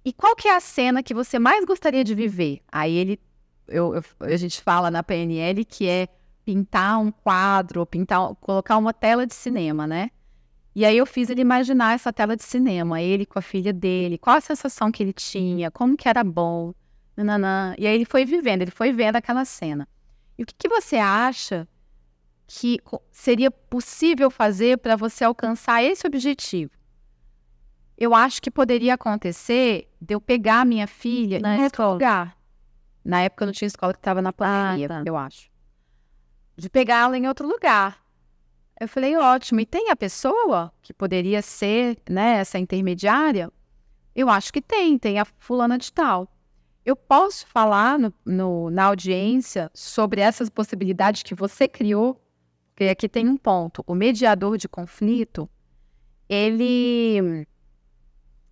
E qual que é a cena que você mais gostaria de viver? Aí ele, eu, eu, a gente fala na PNL que é pintar um quadro, pintar, colocar uma tela de cinema, né? E aí eu fiz ele imaginar essa tela de cinema, ele com a filha dele, qual a sensação que ele tinha, como que era bom, nananã. E aí ele foi vivendo, ele foi vendo aquela cena. E o que, que você acha que seria possível fazer para você alcançar esse objetivo? Eu acho que poderia acontecer de eu pegar a minha filha na e Lugar. Na época eu não tinha escola que estava na ah, pandemia, ah, tá. eu acho. De pegá-la em outro lugar eu falei, ótimo. E tem a pessoa que poderia ser né, essa intermediária? Eu acho que tem, tem a fulana de tal. Eu posso falar no, no, na audiência sobre essas possibilidades que você criou? Porque aqui tem um ponto. O mediador de conflito, ele,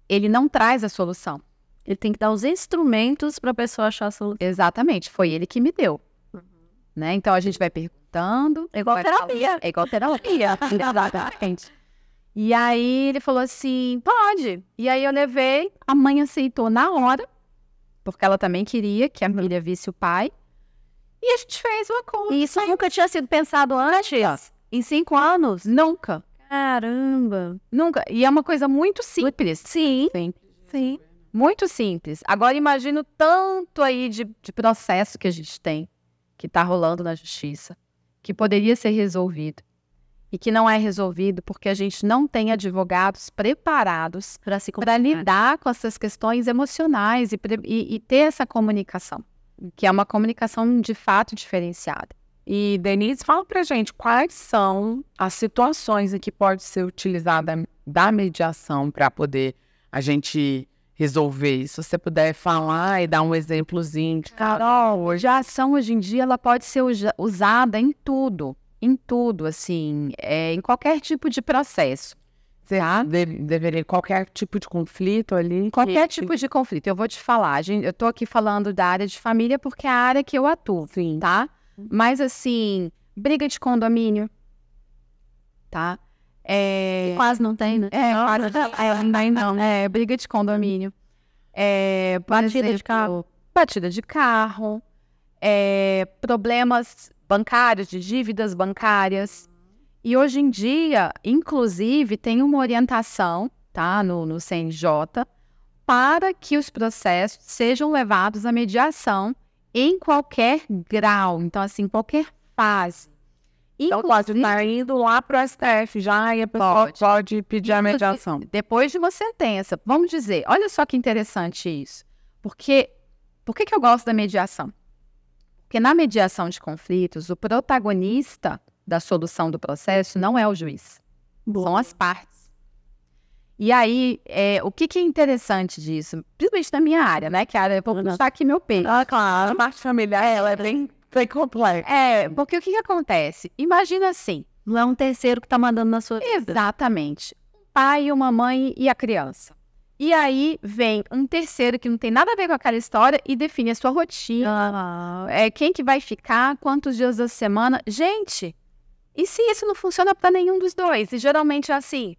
ele não traz a solução. Ele tem que dar os instrumentos para a pessoa achar a solução. Exatamente, foi ele que me deu. Uhum. Né? Então a gente vai perguntar é, é igual terapia. É igual terapia. Exatamente. E aí ele falou assim: pode. E aí eu levei, a mãe aceitou na hora, porque ela também queria que a filha visse o pai. E a gente fez o acordo. isso aí. nunca tinha sido pensado antes? Em cinco anos? Nunca. Caramba! Nunca. E é uma coisa muito simples. Sim. Sim. Sim. Muito simples. Agora imagino tanto aí de, de processo que a gente tem, que está rolando na justiça que poderia ser resolvido e que não é resolvido porque a gente não tem advogados preparados para lidar com essas questões emocionais e, e, e, ter essa comunicação, que é uma comunicação de fato diferenciada. E Denise, fala para gente quais são as situações em que pode ser utilizada da mediação para poder a gente resolver isso. Se você puder falar e dar um exemplozinho de Carol, hoje. a ação hoje em dia ela pode ser usada em tudo, em tudo, assim, é, em qualquer tipo de processo. Você tá? deveria qualquer tipo de conflito ali. Qualquer que, tipo de conflito. Eu vou te falar, gente, eu estou aqui falando da área de família porque é a área que eu atuo, Sim. tá? Mas assim, briga de condomínio, tá? É... quase não tem, né? É, não, quase não, é, não tem, não. É, briga de condomínio. É, batida exemplo, de carro. Batida de carro. É, problemas bancários, de dívidas bancárias. E hoje em dia, inclusive, tem uma orientação, tá? No, no CNJ, para que os processos sejam levados à mediação em qualquer grau. Então, assim, qualquer fase. Então, pode está indo lá para o STF já e a pessoa pode, pode pedir a mediação. Depois de uma sentença, vamos dizer, olha só que interessante isso. Porque, por que, que eu gosto da mediação? Porque na mediação de conflitos, o protagonista da solução do processo não é o juiz, Boa. são as partes. E aí, é, o que, que, é interessante disso? Principalmente na minha área, né? Que é a área, vou puxar aqui meu peito. Ah, claro. A parte familiar, ela é bem foi complexo. É, porque o que, que acontece? Imagina assim, não é um terceiro que tá mandando na sua vida. Exatamente. Pai, uma mãe e a criança. E aí vem um terceiro que não tem nada a ver com aquela história e define a sua rotina. Ah. É quem que vai ficar, quantos dias da semana. Gente, e se isso não funciona para nenhum dos dois? E geralmente é assim.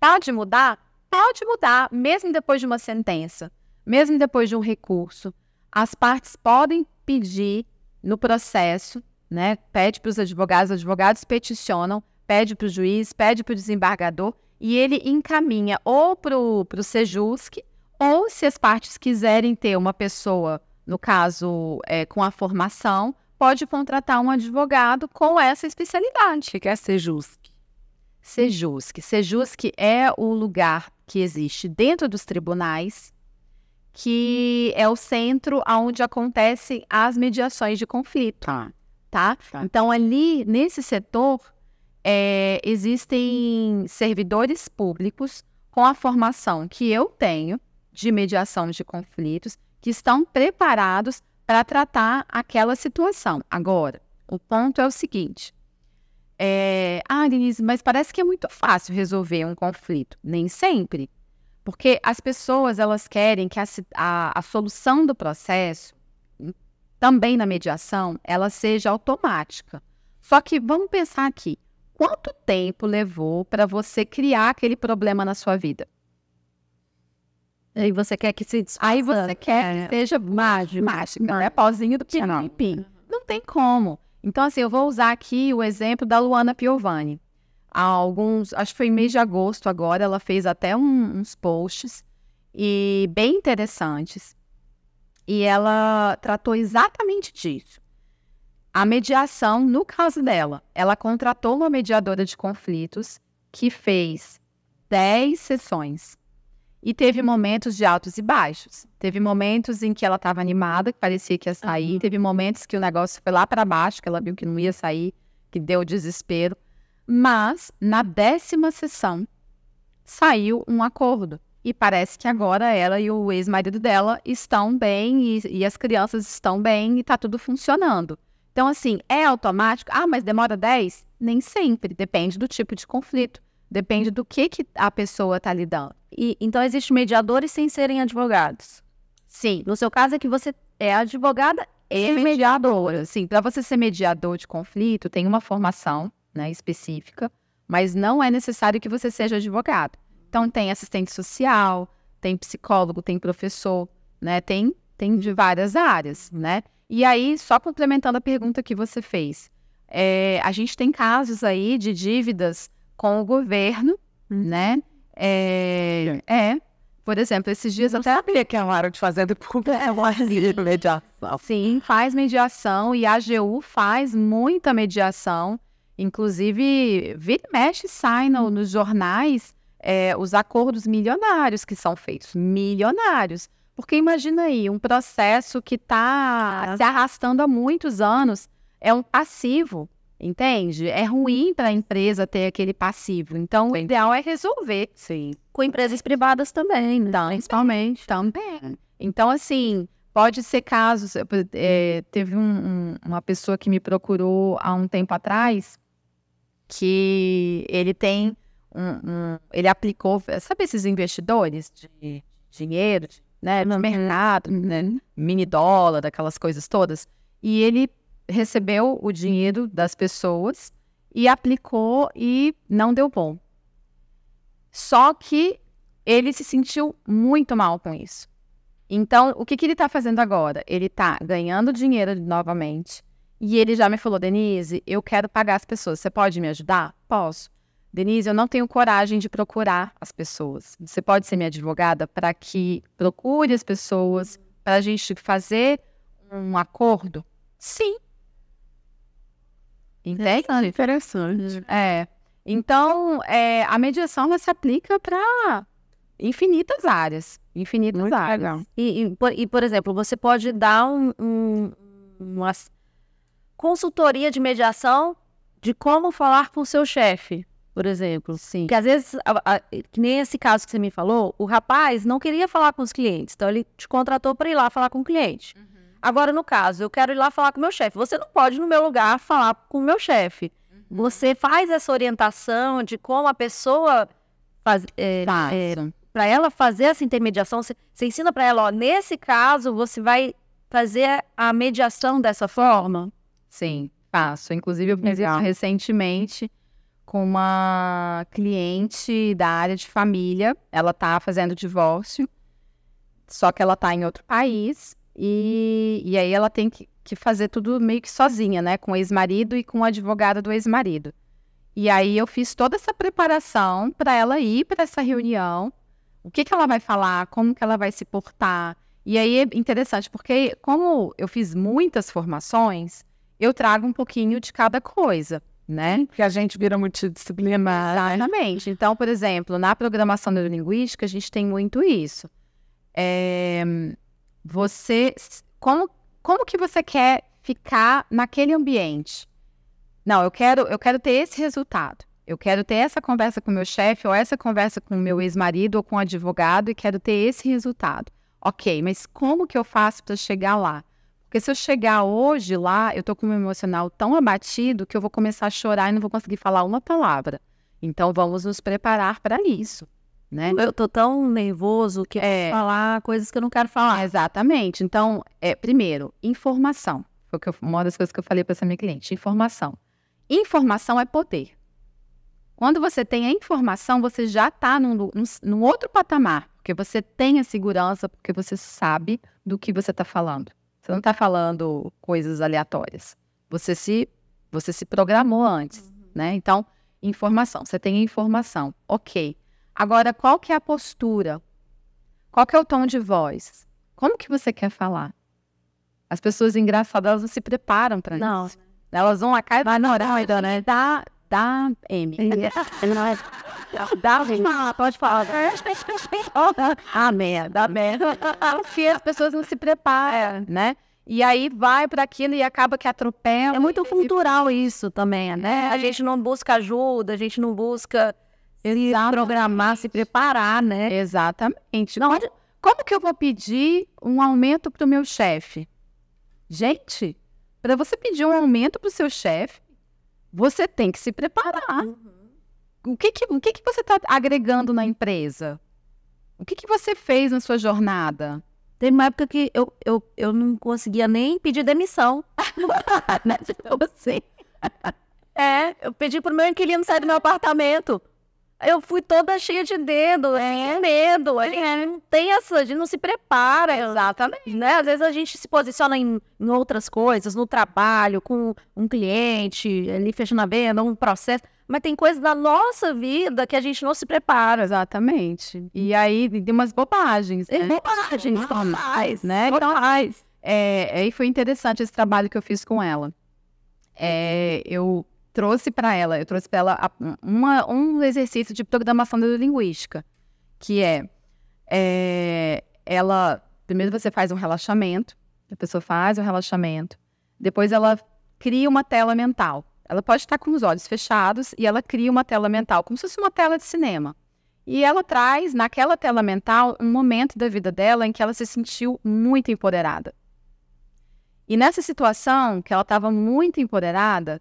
Pode mudar? Pode mudar, mesmo depois de uma sentença, mesmo depois de um recurso. As partes podem pedir no processo, né? Pede para os advogados, os advogados peticionam, pede para o juiz, pede para o desembargador e ele encaminha ou para o Sejusc, ou se as partes quiserem ter uma pessoa, no caso, é, com a formação, pode contratar um advogado com essa especialidade. que é Sejusc? Sejusc. Sejusc é o lugar que existe dentro dos tribunais que é o centro onde acontecem as mediações de conflito. Tá. Tá? tá. Então, ali, nesse setor, é, existem servidores públicos com a formação que eu tenho de mediação de conflitos que estão preparados para tratar aquela situação. Agora, o ponto é o seguinte. É, ah, Denise, mas parece que é muito fácil resolver um conflito. Nem sempre. Porque as pessoas, elas querem que a, a, a solução do processo, hum, também na mediação, ela seja automática. Só que vamos pensar aqui, quanto tempo levou para você criar aquele problema na sua vida? Aí você quer que se desfaça. Aí você quer é. que seja mágico. Mágico, não né? é né? pauzinho do piano. Não. não tem como. Então, assim, eu vou usar aqui o exemplo da Luana Piovani há alguns, acho que foi mês de agosto agora, ela fez até um, uns posts e bem interessantes. E ela tratou exatamente disso. A mediação, no caso dela, ela contratou uma mediadora de conflitos que fez 10 sessões e teve momentos de altos e baixos. Teve momentos em que ela estava animada, que parecia que ia sair. Uhum. Teve momentos que o negócio foi lá para baixo, que ela viu que não ia sair, que deu desespero. Mas, na décima sessão, saiu um acordo. E parece que agora ela e o ex-marido dela estão bem e, e, as crianças estão bem e está tudo funcionando. Então, assim, é automático? Ah, mas demora 10? Nem sempre. Depende do tipo de conflito. Depende do que, que a pessoa está lidando. E, então, existem mediadores sem serem advogados? Sim. No seu caso é que você é advogada e mediadora. Sim, para você ser mediador de conflito, tem uma formação né, específica, mas não é necessário que você seja advogado. Então tem assistente social, tem psicólogo, tem professor, né? Tem tem de várias áreas, né? E aí, só complementando a pergunta que você fez, é, a gente tem casos aí de dívidas com o governo, hum. né? É, é, Por exemplo, esses dias eu até... sabia que a Mara de Fazenda é mediação. Sim, faz mediação e a AGU faz muita mediação. Inclusive, vira e mexe sai no, uhum. nos jornais é, os acordos milionários que são feitos. Milionários. Porque imagina aí, um processo que está ah. se arrastando há muitos anos é um passivo, entende? É ruim para a empresa ter aquele passivo. Então, Sim. o ideal é resolver. Sim. Com empresas privadas também, né? Também, Principalmente. Também. Então, assim, pode ser casos. É, teve um, um, uma pessoa que me procurou há um tempo atrás que ele tem um, um, ele aplicou, sabe esses investidores de dinheiro, né, no uhum. mercado, uhum. né, mini dólar, aquelas coisas todas, e ele recebeu o dinheiro das pessoas e aplicou e não deu bom. Só que ele se sentiu muito mal com isso. Então, o que, que ele está fazendo agora? Ele está ganhando dinheiro novamente, e ele já me falou: Denise, eu quero pagar as pessoas. Você pode me ajudar? Posso. Denise, eu não tenho coragem de procurar as pessoas. Você pode ser minha advogada para que procure as pessoas, para a gente fazer um acordo? Sim. Entende? interessante. É. Então, é, a mediação ela se aplica para infinitas áreas. Infinitas Muito áreas. Legal. E, e, por, e, por, exemplo, você pode dar um, um, uma, consultoria de mediação de como falar com o seu chefe, por exemplo. Sim. Que às vezes, a, a, que nem esse caso que você me falou, o rapaz não queria falar com os clientes, então ele te contratou para ir lá falar com o cliente. Uhum. Agora, no caso, eu quero ir lá falar com o meu chefe. Você não pode, no meu lugar, falar com o meu chefe. Uhum. Você faz essa orientação de como a pessoa faz, é, é para ela fazer essa intermediação. Você, você ensina para ela, ó, nesse caso, você vai fazer a mediação dessa forma. Sim, faço. Inclusive, eu fiz isso recentemente com uma cliente da área de família. Ela tá fazendo divórcio, só que ela tá em outro país. E, e aí ela tem que, que fazer tudo meio que sozinha, né? Com o ex-marido e com o advogado do ex-marido. E aí eu fiz toda essa preparação para ela ir para essa reunião. O que, que ela vai falar, como que ela vai se portar. E aí é interessante, porque como eu fiz muitas formações, eu trago um pouquinho de cada coisa, né? Que a gente vira multidisciplinar. Né? Exatamente. Então, por exemplo, na programação neurolinguística, a gente tem muito isso. É, você, como, como que você quer ficar naquele ambiente? Não, eu quero, eu quero ter esse resultado. Eu quero ter essa conversa com meu chefe, ou essa conversa com meu ex-marido, ou com o advogado, e quero ter esse resultado. Ok, mas como que eu faço para chegar lá? Porque se eu chegar hoje lá, eu tô com o meu emocional tão abatido que eu vou começar a chorar e não vou conseguir falar uma palavra. Então vamos nos preparar para isso. Né? Eu tô tão nervoso que é, eu falar coisas que eu não quero falar. Exatamente. Então, é, primeiro, informação. Foi eu, uma das coisas que eu falei para essa minha cliente, informação. Informação é poder. Quando você tem a informação, você já está num, num, num outro patamar, porque você tem a segurança, porque você sabe do que você está falando. Você não está falando coisas aleatórias. Você se, você se programou antes, uhum. né? Então, informação. Você tem informação. Ok. Agora, qual que é a postura? Qual que é o tom de voz? Como que você quer falar? As pessoas engraçadas, elas não se preparam para isso. Não. Elas vão lá, cai na moral ainda, né? Tá, da M. É. É? Dá pra falar, pode falar. Ah, merda, merda. Porque as pessoas não se preparam, é. né? E aí vai para aquilo e acaba que atropela. É muito cultural isso também, né? A gente não busca ajuda, a gente não busca Exatamente. se programar, se preparar, né? Exatamente. Não, como que eu vou pedir um aumento para o meu chefe? Gente, para você pedir um aumento para o seu chefe, você tem que se preparar. Uhum. O, que, que, o que, que você está agregando na uhum. empresa? O que, que você fez na sua jornada? Teve uma época que eu, eu, eu não conseguia nem pedir demissão. né? Tipo assim. É, eu pedi pro meu inquilino sair do meu apartamento eu fui toda cheia de dedo, assim, é. medo. A gente é. não tem essa, a gente não se prepara. Exatamente. Né? Às vezes a gente se posiciona em, em outras coisas, no trabalho, com um cliente, ali fechando a venda, um processo. Mas tem coisas da nossa vida que a gente não se prepara. Exatamente. E uhum. aí tem umas bobagens. Né? É, Bobagens, normais, né? Normais. Então, assim, é, aí foi interessante esse trabalho que eu fiz com ela. É, uhum. eu trouxe para ela, eu trouxe para ela uma, um exercício de programação neurolinguística, que é, é ela primeiro você faz um relaxamento, a pessoa faz o um relaxamento, depois ela cria uma tela mental. Ela pode estar com os olhos fechados e ela cria uma tela mental, como se fosse uma tela de cinema. E ela traz naquela tela mental um momento da vida dela em que ela se sentiu muito empoderada. E nessa situação que ela estava muito empoderada,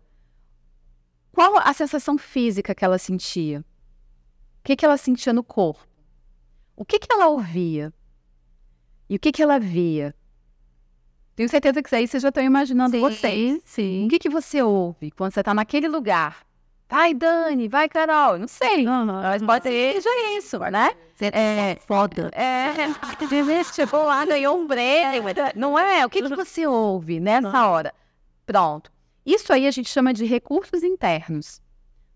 qual a sensação física que ela sentia? O que, que ela sentia no corpo? O que, que ela ouvia? E o que, que ela via? Tenho certeza que aí vocês já estão imaginando sim, vocês. Sim. O que, que você ouve quando você está naquele lugar? Vai, Dani, vai, Carol. Não sei. Não, não, Mas pode ser é isso, né? Você tá é foda. É, chegou lá, ganhou um brete. Né? Não é? O que, que você ouve né, nessa hora? Pronto. Isso aí a gente chama de recursos internos.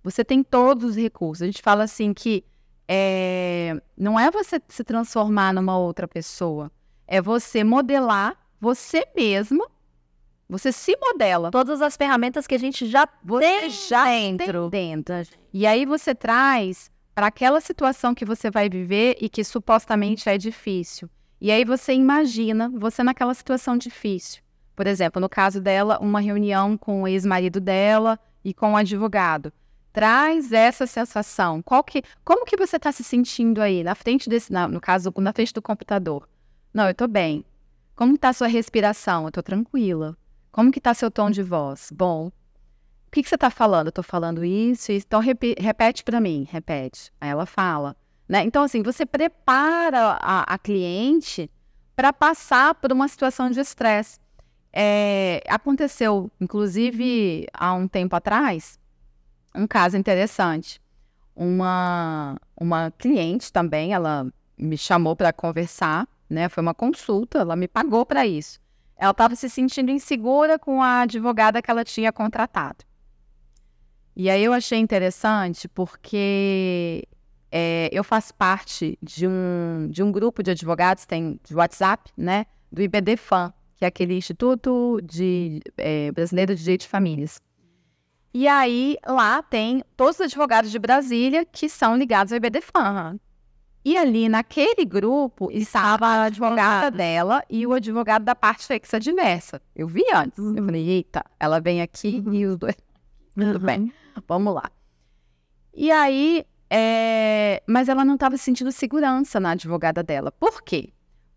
Você tem todos os recursos. A gente fala assim que é, não é você se transformar numa outra pessoa, é você modelar você mesmo. Você se modela. Todas as ferramentas que a gente já você tem já dentro. Tem dentro. E aí você traz para aquela situação que você vai viver e que supostamente é difícil. E aí você imagina você naquela situação difícil. Por exemplo, no caso dela, uma reunião com o ex-marido dela e com o um advogado. Traz essa sensação. Qual que, como que você está se sentindo aí na frente desse, na, no caso, na frente do computador? Não, eu estou bem. Como está sua respiração? Eu estou tranquila. Como que está seu tom de voz? Bom. O que, que você está falando? Eu estou falando isso. isso. Então rep, repete para mim. Repete. Aí ela fala. Né? Então assim, você prepara a, a cliente para passar por uma situação de estresse. É, aconteceu, inclusive, há um tempo atrás, um caso interessante. Uma, uma cliente também, ela me chamou para conversar, né? Foi uma consulta, ela me pagou para isso. Ela estava se sentindo insegura com a advogada que ela tinha contratado. E aí eu achei interessante porque é, eu faço parte de um, de um grupo de advogados, tem de WhatsApp, né? Do Fan que é aquele Instituto de, é, Brasileiro de Direito de Famílias. E aí, lá tem todos os advogados de Brasília que são ligados ao IBDFAM. E ali, naquele grupo, estava a advogada dela e o advogado da parte fixa é diversa. Eu vi antes. Eu falei, eita, ela vem aqui uhum. e os dois. Tudo uhum. bem, vamos lá. E aí, é... mas ela não estava sentindo segurança na advogada dela. Por quê?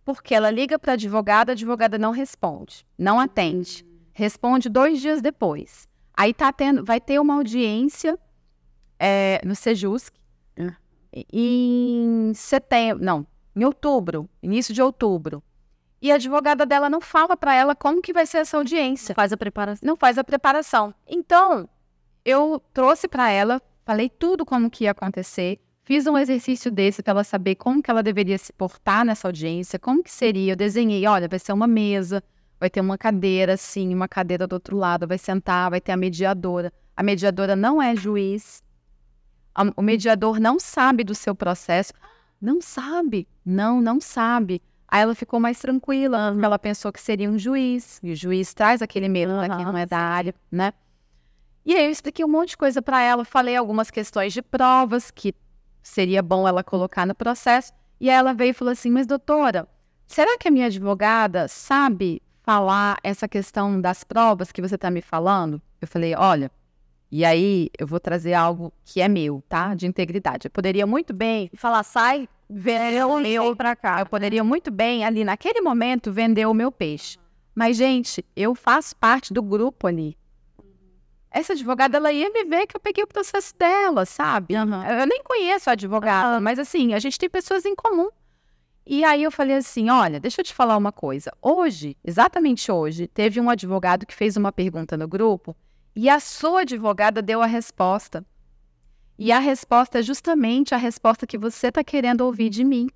Porque ela liga para a advogada, a advogada não responde, não atende. Responde dois dias depois. Aí tá tendo, vai ter uma audiência é, no Sejusc é. em setembro, não, em outubro, início de outubro. E a advogada dela não fala para ela como que vai ser essa audiência. Não faz a preparação. Não faz a preparação. Então, eu trouxe para ela, falei tudo como que ia acontecer. Fiz um exercício desse para ela saber como que ela deveria se portar nessa audiência, como que seria. Eu desenhei, olha, vai ser uma mesa, vai ter uma cadeira assim, uma cadeira do outro lado, vai sentar, vai ter a mediadora. A mediadora não é juiz. O mediador não sabe do seu processo. Não sabe. Não, não sabe. Aí ela ficou mais tranquila, uhum. ela pensou que seria um juiz, e o juiz traz aquele medo uhum. que não é da área, né? E aí eu expliquei um monte de coisa para ela, falei algumas questões de provas que seria bom ela colocar no processo. E ela veio e falou assim: Mas, doutora, será que a minha advogada sabe falar essa questão das provas que você está me falando? Eu falei: Olha, e aí eu vou trazer algo que é meu, tá? De integridade. Eu poderia muito bem falar: sai, vendeu o meu para cá. Eu poderia muito bem, ali naquele momento, vender o meu peixe. Mas, gente, eu faço parte do grupo ali essa advogada, ela ia me ver que eu peguei o processo dela, sabe? Uhum. Eu, eu nem conheço a advogada, uhum. mas assim, a gente tem pessoas em comum. E aí eu falei assim: olha, deixa eu te falar uma coisa. Hoje, exatamente hoje, teve um advogado que fez uma pergunta no grupo e a sua advogada deu a resposta. E a resposta é justamente a resposta que você está querendo ouvir de mim,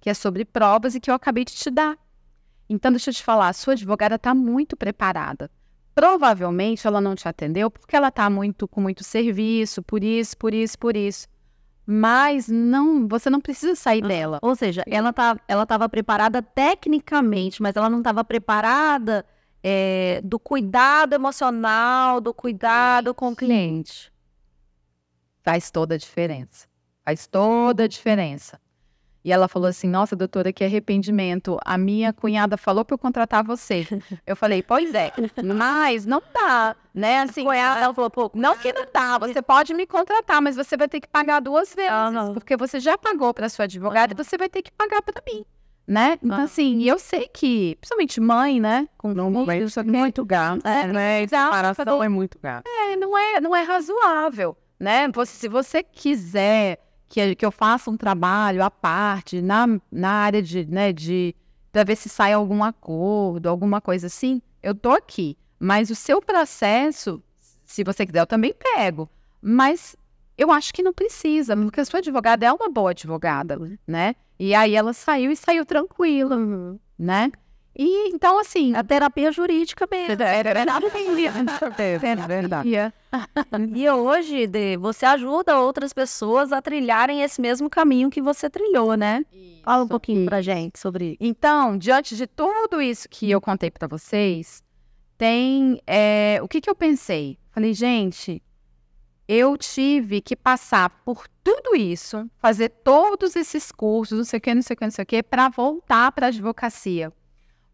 que é sobre provas e que eu acabei de te dar. Então, deixa eu te falar: a sua advogada está muito preparada. Provavelmente ela não te atendeu porque ela está muito com muito serviço, por isso, por isso, por isso. Mas não, você não precisa sair ah, dela. Ou seja, ela tá, ela estava preparada tecnicamente, mas ela não estava preparada é, do cuidado emocional, do cuidado com o cliente. Faz toda a diferença. Faz toda a diferença. E ela falou assim: Nossa, doutora, que arrependimento. A minha cunhada falou para eu contratar você. Eu falei: Pois é, mas não dá. Né, assim, cunhada, ela falou: Pô, não que não dá, você pode me contratar, mas você vai ter que pagar duas vezes, uhum. porque você já pagou para sua advogada, e ah. você vai ter que pagar para mim né? Então, ah. assim, eu sei que, principalmente mãe, né? Com não, filhos, é, é, né? é, é muito gato, é, né? separação é muito gato. É, não é, não é razoável, né? se você quiser que, que eu faça um trabalho à parte na, na área de, né, de para ver se sai algum acordo, alguma coisa assim, eu tô aqui. Mas o seu processo, se você quiser, eu também pego. Mas eu acho que não precisa, porque a sua advogada é uma boa advogada, uhum. né? E aí ela saiu e saiu tranquila, né? E então, assim. A terapia jurídica mesmo. É verdade. E hoje, Dê, você ajuda outras pessoas a trilharem esse mesmo caminho que você trilhou, né? Isso. Fala um pouquinho pra gente sobre isso. Então, diante de tudo isso que eu contei para vocês, tem. É, o que, que eu pensei? Falei, gente, eu tive que passar por tudo isso, fazer todos esses cursos, não sei o que, não sei o que, não sei o que, para voltar para advocacia.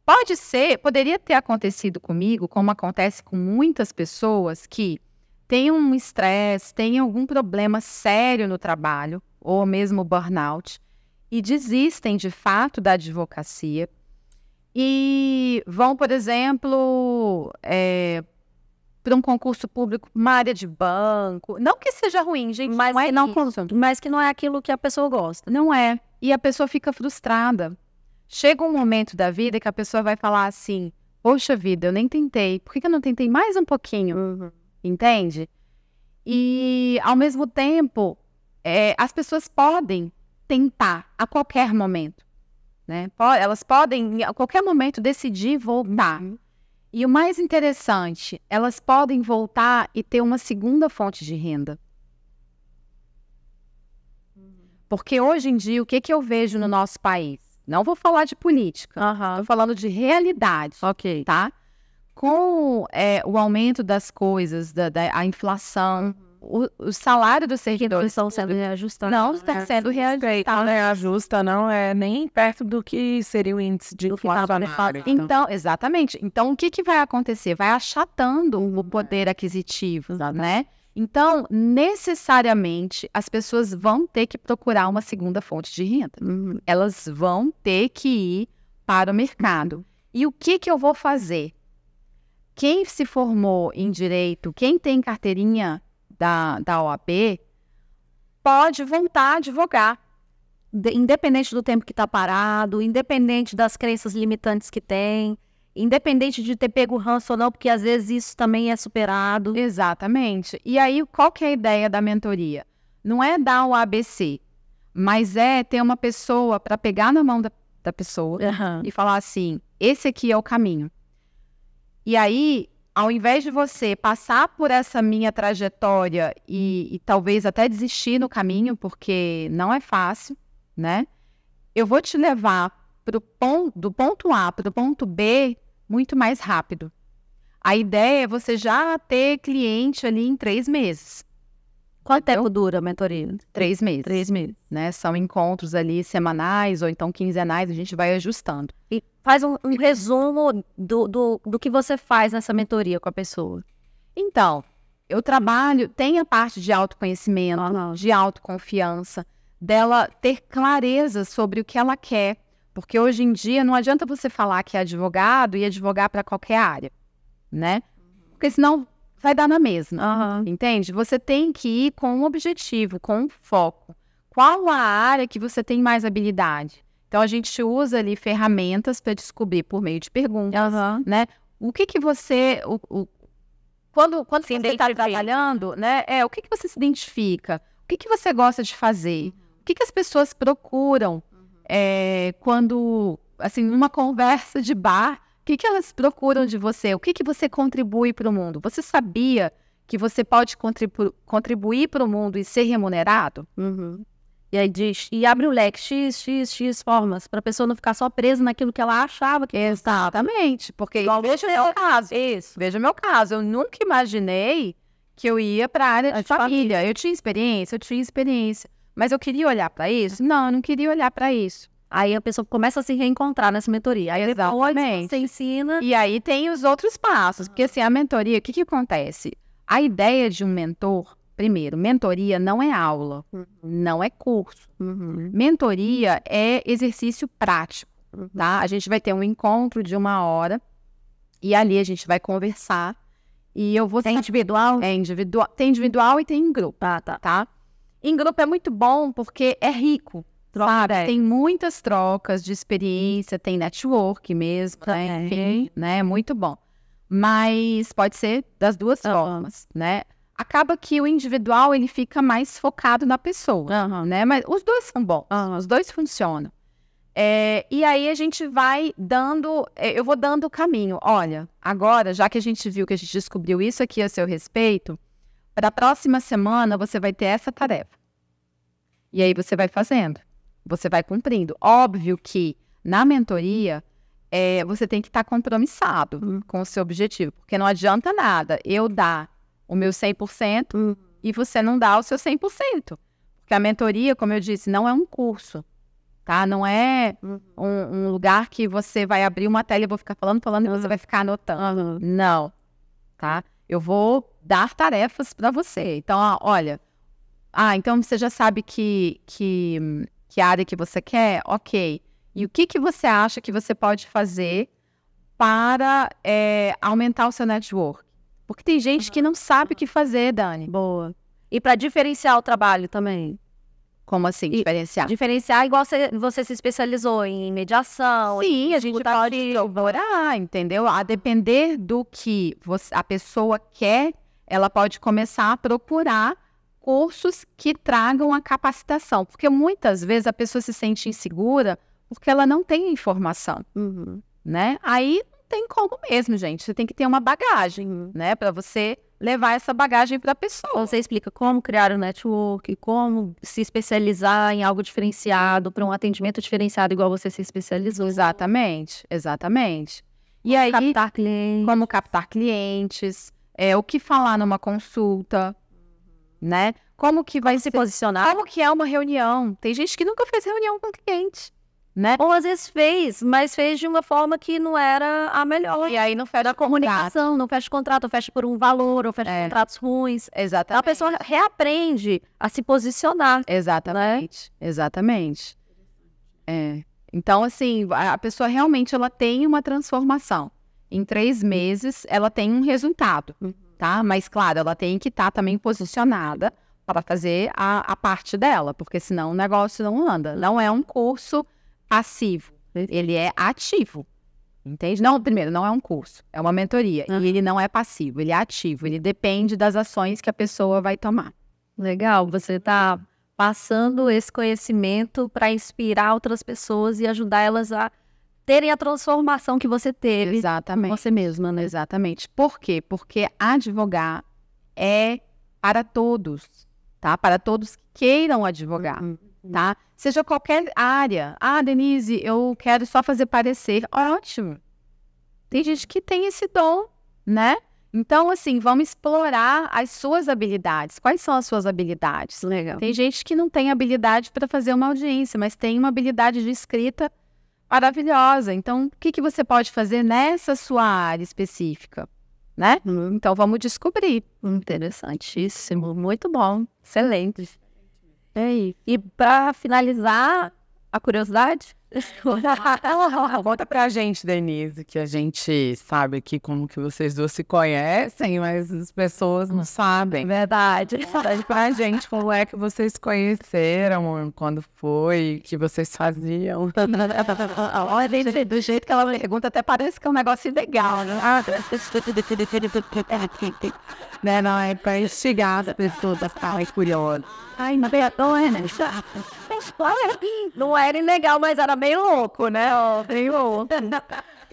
Pode ser, poderia ter acontecido comigo, como acontece com muitas pessoas que têm um estresse, têm algum problema sério no trabalho, ou mesmo burnout, e desistem de fato da advocacia e vão, por exemplo, é, para um concurso público, uma área de banco. Não que seja ruim, gente, mas, é que não, mas que não é aquilo que a pessoa gosta. Não é. E a pessoa fica frustrada chega um momento da vida que a pessoa vai falar assim: Poxa vida, eu nem tentei, por que, eu não tentei mais um pouquinho? Uhum. Entende? E, ao mesmo tempo, é, as pessoas podem tentar a qualquer momento. Né? Elas podem, a qualquer momento, decidir voltar. Uhum. E o mais interessante, elas podem voltar e ter uma segunda fonte de renda. Uhum. Porque hoje em dia, o que, que eu vejo no uhum. nosso país? Não vou falar de política. Estou uhum. falando de realidade. Ok. Tá? Com é, o aumento das coisas, da, da a inflação, uhum. o, o, salário dos servidores. Não estão sendo reajustados. Não né? estão sendo reajustados. Não é ajusta, não é nem perto do que seria o índice de inflação. Então. então, exatamente. Então, o que, que vai acontecer? Vai achatando o uhum. poder aquisitivo, exatamente. né? Então, necessariamente, as pessoas vão ter que procurar uma segunda fonte de renda. Uhum. Elas vão ter que ir para o mercado. E o que, que eu vou fazer? Quem se formou em direito, quem tem carteirinha da, da OAB, pode voltar a advogar. De, independente do tempo que está parado, independente das crenças limitantes que tem. Independente de ter pego ranço ou não, porque às vezes isso também é superado. Exatamente. E aí, qual que é a ideia da mentoria? Não é dar o ABC, mas é ter uma pessoa para pegar na mão da, da pessoa uhum. e falar assim: esse aqui é o caminho. E aí, ao invés de você passar por essa minha trajetória e, e talvez até desistir no caminho, porque não é fácil, né? Eu vou te levar pro ponto, do ponto A para o ponto B muito mais rápido. A ideia é você já ter cliente ali em três meses. Qual então, tempo dura a mentoria? Três meses. Três meses. Né? São encontros ali semanais ou então quinzenais, a gente vai ajustando. E faz um, um resumo do, do, do que você faz nessa mentoria com a pessoa. Então, eu trabalho, tem a parte de autoconhecimento, ah, de autoconfiança, dela ter clareza sobre o que ela quer, porque hoje em dia não adianta você falar que é advogado e advogar para qualquer área, né? Porque senão vai dar na mesma. Uhum. Entende? Você tem que ir com um objetivo, com um foco. Qual a área que você tem mais habilidade? Então a gente usa ali ferramentas para descobrir por meio de perguntas, uhum. né? O que que você, o, o, quando quando se você está trabalhando, né? É o que que você se identifica? O que que você gosta de fazer? O que que as pessoas procuram? é, quando, assim, numa conversa de bar, o que, que elas procuram de você? O que, que você contribui para o mundo? Você sabia que você pode contribu contribuir para o mundo e ser remunerado? Uhum. E aí diz, e abre o leque X, X, X formas, para a pessoa não ficar só presa naquilo que ela achava que Exatamente, porque Igual veja é meu caso. Isso. Veja meu caso, eu nunca imaginei que eu ia para a área é de família. família. Eu tinha experiência, eu tinha experiência. Mas eu queria olhar para isso? Não, eu não queria olhar para isso. Aí a pessoa começa a se reencontrar nessa mentoria. Aí Exatamente. você ensina. E aí tem os outros passos. Porque assim, a mentoria, o que, que acontece? A ideia de um mentor, primeiro, mentoria não é aula, uhum. não é curso. Uhum. Mentoria é exercício prático, uhum. tá? A gente vai ter um encontro de uma hora e ali a gente vai conversar. E eu vou. Tem individual? É individual. Tem individual e tem em grupo. Ah, tá. tá? Em grupo é muito bom porque é rico. Troca, Tem muitas trocas de experiência, tem network mesmo, né? É. Enfim, né? É muito bom. Mas pode ser das duas formas, né? Acaba que o individual ele fica mais focado na pessoa, né? Mas os dois são bons, os dois funcionam. É, e aí a gente vai dando, é, eu vou dando o caminho. Olha, agora, já que a gente viu que a gente descobriu isso aqui a seu respeito, para a próxima semana, você vai ter essa tarefa. E aí você vai fazendo, você vai cumprindo. Óbvio que na mentoria, é, você tem que estar tá compromissado uhum. com o seu objetivo, porque não adianta nada eu dar o meu 100% uhum. e você não dar o seu 100%. Porque a mentoria, como eu disse, não é um curso, tá? Não é uhum. um, um, lugar que você vai abrir uma tela e eu vou ficar falando, falando e você vai ficar anotando. Não, tá? Eu vou dar tarefas para você. Então, olha, ah, então você já sabe que, que, que área que você quer? Ok. E o que, que você acha que você pode fazer para é, aumentar o seu network? Porque tem gente que não sabe o que fazer, Dani. Boa. E para diferenciar o trabalho também. Como assim, diferenciar? E, diferenciar igual você, você se especializou em mediação. Sim, a gente pode explorar, entendeu? A depender do que você, a pessoa quer ela pode começar a procurar cursos que tragam a capacitação, porque muitas vezes a pessoa se sente insegura porque ela não tem informação, uhum. né? Aí não tem como mesmo, gente. Você tem que ter uma bagagem, uhum. né, para você levar essa bagagem para a pessoa. você explica como criar um network, como se especializar em algo diferenciado, para um atendimento diferenciado igual você se especializou. Exatamente, exatamente. Como e aí captar clientes. como captar clientes é, o que falar numa consulta, né? Como que vai como se ser... posicionar? Como que é uma reunião? Tem gente que nunca fez reunião com cliente, né? Ou às vezes fez, mas fez de uma forma que não era a melhor. E aí não fecha da comunicação, não fecha contrato, fecha por um valor, ou fecha é. contratos ruins. Exatamente. Então a pessoa reaprende a se posicionar. Né? Exatamente. Né? Exatamente. É. Então assim, a pessoa realmente ela tem uma transformação. Em três uhum. meses, ela tem um resultado, uhum. tá? Mas, claro, ela tem que estar tá também posicionada para fazer a, a parte dela, porque senão o negócio não anda. Não é um curso passivo, ele é ativo. Entende? Não, primeiro, não é um curso, é uma mentoria. Uhum. E ele não é passivo, ele é ativo, ele depende das ações que a pessoa vai tomar. Legal, você está passando esse conhecimento para inspirar outras pessoas e ajudar elas a terem a transformação que você teve Exatamente. você mesma, né? Exatamente. Por quê? Porque advogar é para todos, tá? Para todos que queiram advogar, uhum. tá? Seja qualquer área. Ah, Denise, eu quero só fazer parecer. Ótimo. Tem gente que tem esse dom, né? Então, assim, vamos explorar as suas habilidades. Quais são as suas habilidades? Legal. Tem gente que não tem habilidade para fazer uma audiência, mas tem uma habilidade de escrita maravilhosa. Então, o que, que você pode fazer nessa sua área específica? Né? Então vamos descobrir. Interessantíssimo, muito bom, excelente. É e, e para finalizar, a curiosidade? Conta pra gente, Denise, que a gente sabe aqui como que vocês duas se conhecem, mas as pessoas não sabem. Verdade. Conta assim pra gente como é que vocês conheceram, quando foi, que vocês faziam. Olha, do jeito que ela pergunta, até parece que é um negócio ilegal, né? né? Não, é pra instigar as pessoas a ficarem curiosas. Ai, mas é doendo. não era ilegal, mas era meio louco, né? louco.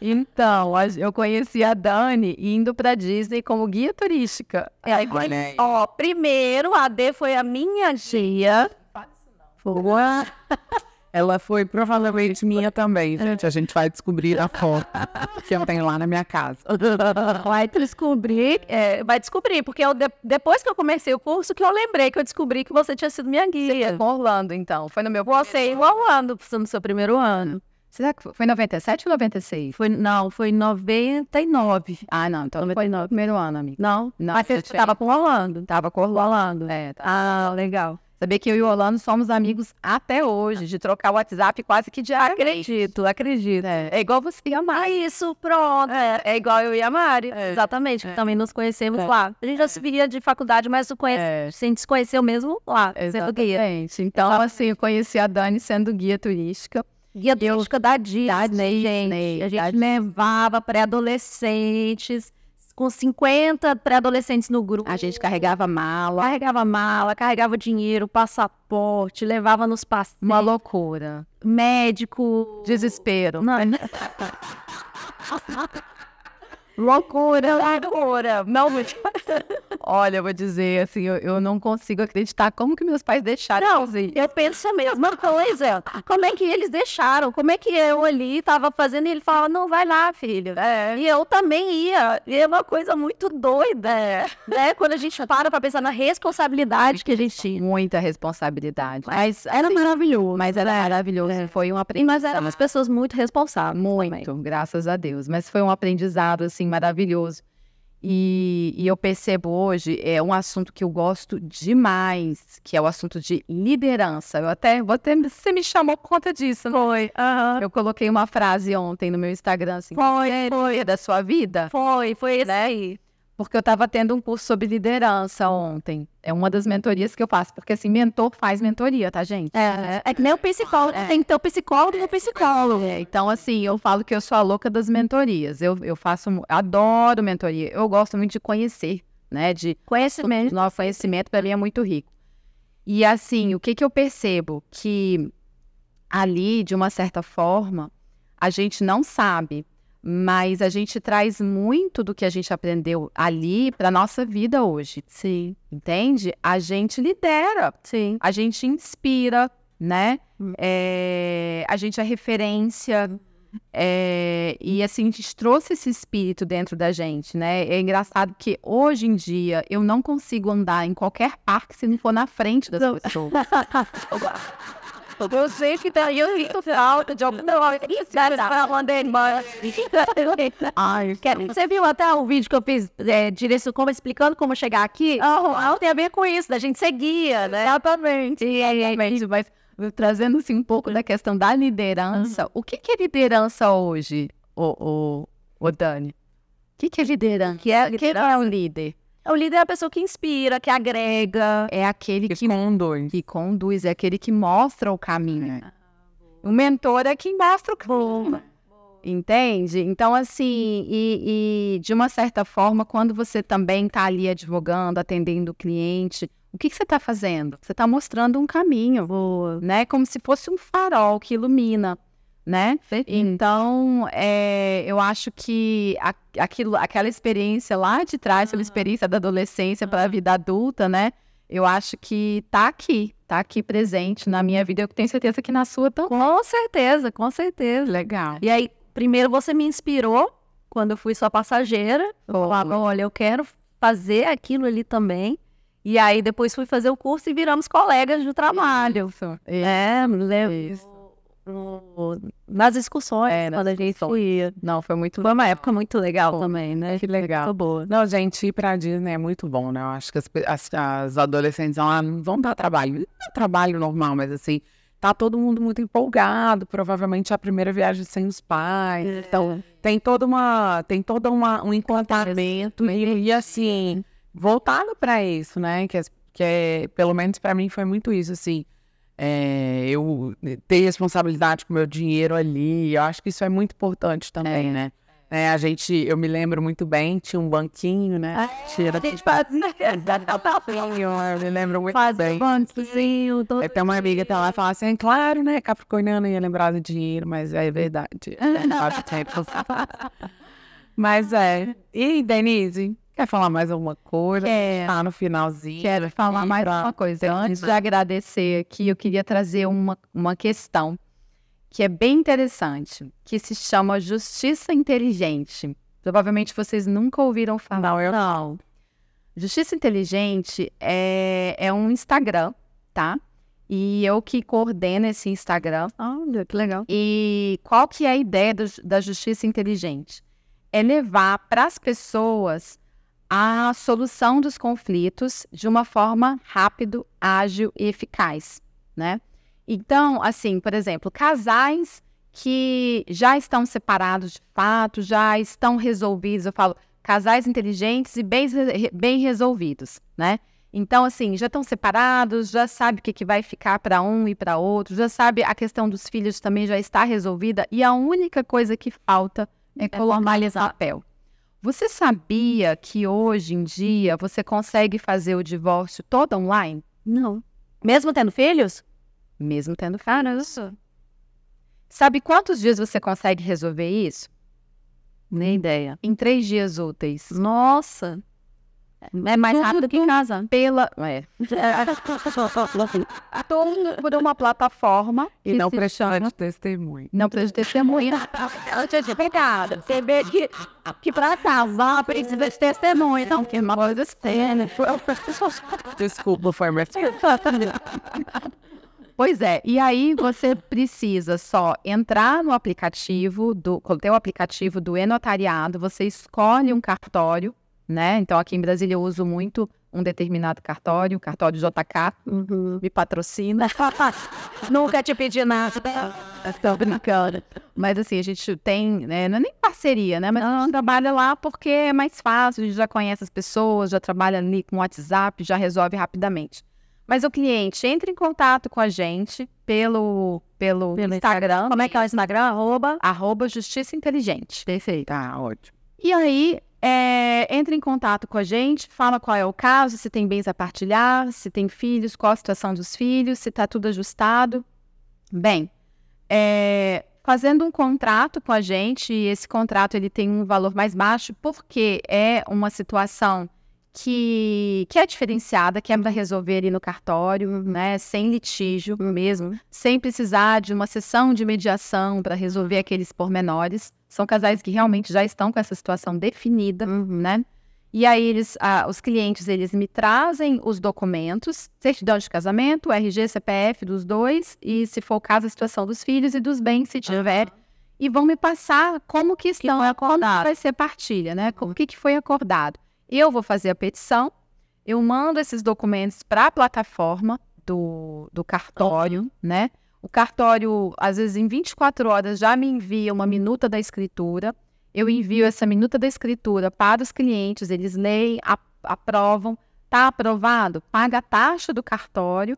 Então, eu conheci a Dani indo pra Disney como guia turística. Aí, Olha Ó, primeiro, a D foi a minha tia. Não faz isso não. Foi. Ela foi provavelmente minha também, gente. A gente vai descobrir a foto que eu tenho lá na minha casa. Vai descobrir, é, vai descobrir, porque eu, depois que eu comecei o curso que eu lembrei que eu descobri que você tinha sido minha guia. Você com Orlando, então. Foi no meu Você e o Orlando, no seu primeiro ano. Será que foi, foi 97 ou 96? Foi, não, foi 99. Ah, não, então 99. foi no primeiro ano, amigo. Não? não Mas você estava com o Orlando. Tava com o Orlando. É, tá. Ah, legal. Saber que eu e o Orlando somos amigos até hoje, de trocar o WhatsApp quase que diariamente. Acredito, acredito. É, é igual você e a Mari. Ah, isso, pronto. É, é igual eu e a Mari. É. Exatamente, é. também nos conhecemos é. lá. A gente já é. se via de faculdade, mas conhece, é. se desconheceu mesmo lá, sendo guia. Então, assim, eu conheci a Dani sendo guia turística. Guia turística eu... da Disney, da Disney, gente. A gente levava pré-adolescentes com 50 pré-adolescentes no grupo. A gente carregava mala. Carregava mala, carregava dinheiro, passaporte, levava nos passeios. Uma loucura. Médico. Desespero. Não. É Loucura, loucura. Não, olha, eu vou dizer assim, eu, eu, não consigo acreditar como que meus pais deixaram não, fazer. Eu penso a mesma coisa. Como é que eles deixaram? Como é que eu ali estava fazendo e ele falava, não, vai lá, filho. É. E eu também ia. E é uma coisa muito doida. É. Né? Quando a gente para para pensar na responsabilidade que a gente tinha. Muita responsabilidade. Mas era assim, maravilhoso. Mas era né? maravilhoso. É. Foi um aprendizado. Mas eram pessoas muito responsáveis. Muito, também. graças a Deus. Mas foi um aprendizado, assim, maravilhoso. E, e, eu percebo hoje é um assunto que eu gosto demais, que é o assunto de liderança. Eu até, até você me chamou por conta disso, né? Foi. Eu coloquei uma frase ontem no meu Instagram assim: foi, é foi. da sua vida? Foi, foi esse né? aí porque eu estava tendo um curso sobre liderança ontem. É uma das mentorias que eu faço, porque assim, mentor faz mentoria, tá, gente? É, é, é que nem o psicólogo, é. tem que ter o psicólogo e o psicólogo. É, então, assim, eu falo que eu sou a louca das mentorias. Eu, eu faço, adoro mentoria. Eu gosto muito de conhecer, né? De conhecimento. Nosso conhecimento para mim é muito rico. E assim, o que que eu percebo? Que ali, de uma certa forma, a gente não sabe mas a gente traz muito do que a gente aprendeu ali para nossa vida hoje. Sim. Entende? A gente lidera. Sim. A gente inspira, né? Hum. É, a gente é referência. É, e assim, a gente trouxe esse espírito dentro da gente, né? É engraçado que hoje em dia eu não consigo andar em qualquer parque se não for na frente das não. pessoas. Eu sei que tá eu sinto falta de alguma tá Você viu até o vídeo que eu fiz é, direção como explicando como chegar aqui? Oh, tem a ver com isso, da gente ser guia, né? Exatamente. Exatamente, mas trazendo assim um pouco da questão da liderança. Uhum. O que, que é liderança hoje, o, o, o Dani? O que, que é liderança? Que é, que é um é líder? O líder é a pessoa que inspira, que agrega. É aquele que, que conduz. Que conduz, é aquele que mostra o caminho. Tá. O mentor é quem mostra o caminho. Entende? Então, assim, e, e, de uma certa forma, quando você também está ali advogando, atendendo o cliente, o que, que você está fazendo? Você está mostrando um caminho, né? Como se fosse um farol que ilumina né? Então, é, eu acho que a, aquilo, aquela experiência lá de trás, aquela uhum. experiência da adolescência uhum. para a vida adulta, né? Eu acho que tá aqui, tá aqui presente na minha vida. Eu tenho certeza que na sua também. Com certeza, com certeza. Legal. E aí, primeiro você me inspirou quando eu fui sua passageira. Eu falava, olha, eu quero fazer aquilo ali também. E aí depois fui fazer o curso e viramos colegas de trabalho. Isso. Isso. É, levou. Isso no, nas excursões é, quando a gente ia. Não, foi muito Foi uma época muito legal também, né? Que legal. Foi boa. Não, gente, ir pra Disney é muito bom, né? Eu acho que as, as, as adolescentes vão, ah, vão dar trabalho. Não é trabalho normal, mas assim, tá todo mundo muito empolgado, provavelmente é a primeira viagem sem os pais. É. Então, tem toda uma, tem toda uma um encantamento e, e, assim, voltado para isso, né? Que, é, que é, pelo menos para mim foi muito isso assim é, eu eh, ter responsabilidade com o meu dinheiro ali. Eu acho que isso é muito importante também, é. né? É, a gente, eu me lembro muito bem, tinha um banquinho, né? Ah, Tira, a gente fazia papinho, eu me lembro muito faz bem. banquinho, todo Até uma amiga tá lá e fala assim, claro, né, capricorniano ia lembrar do dinheiro, mas é verdade. Mas é. E Denise, Quer falar mais alguma coisa? Quer. Tá no finalzinho. Quero assim, falar mais pra... uma coisa. Antes de agradecer aqui, eu queria trazer uma, uma questão que é bem interessante, que se chama justiça inteligente. Provavelmente vocês nunca ouviram falar. Não, eu não. Justiça Inteligente é, é um Instagram, tá? E eu que coordeno esse Instagram. Olha, que legal. E qual que é a ideia do, da Justiça Inteligente? É levar para as pessoas a solução dos conflitos de uma forma rápido, ágil e eficaz, né? Então, assim, por exemplo, casais que já estão separados de fato, já estão resolvidos, eu falo casais inteligentes e bem, bem resolvidos, né? Então, assim, já estão separados, já sabe o que, que vai ficar para um e para outro, já sabe a questão dos filhos também já está resolvida e a única coisa que falta é, é formalizar papel. Você sabia que hoje em dia você consegue fazer o divórcio todo online? Não. Mesmo tendo filhos? Mesmo tendo filhos. Ah, Sabe quantos dias você consegue resolver isso? Nem ideia. Em três dias úteis. Nossa! É mais rápido que casa. Pela. É. Todo por uma plataforma. E não prestando testemunha. Não prestando testemunho. Antes de pecado. Você vê que, que pra casar precisa de testemunho. Então, que é uma né? Desculpa, foi meu. Pois é, e aí você precisa só entrar no aplicativo, do, tem o aplicativo do notariado. você escolhe um cartório né? Então aqui em Brasília eu uso muito um determinado cartório, cartório JK, uhum. me patrocina. Nunca te pedi nada. Estou brincando. Mas assim, a gente tem, né, não é nem parceria, né? Mas a gente trabalha lá porque é mais fácil, a gente já conhece as pessoas, já trabalha ali com WhatsApp, já resolve rapidamente. Mas o cliente entra em contato com a gente pelo, pelo, pelo Instagram. Instagram. Como é que é o Instagram? Arroba? Arroba Justiça Inteligente. Perfeito. Tá, ótimo. E aí, é, entre em contato com a gente, fala qual é o caso, se tem bens a partilhar, se tem filhos, qual a situação dos filhos, se está tudo ajustado. Bem, é, fazendo um contrato com a gente, esse contrato ele tem um valor mais baixo porque é uma situação que, que é diferenciada, que é para resolver ali no cartório, né, sem litígio mesmo, sem precisar de uma sessão de mediação para resolver aqueles pormenores. São casais que realmente já estão com essa situação definida, uhum. né? E aí eles, ah, os clientes, eles me trazem os documentos, certidão de casamento, RG, CPF dos dois e, se for o caso, a situação dos filhos e dos bens, se tiver. Uhum. E vão me passar como que estão, que como vai ser partilha, né? Uhum. O que, que foi acordado. Eu vou fazer a petição, eu mando esses documentos para a plataforma do, do cartório, uhum. né? O cartório, às vezes, em 24 horas já me envia uma minuta da escritura. Eu envio essa minuta da escritura para os clientes, eles leem, aprovam, tá aprovado, paga a taxa do cartório.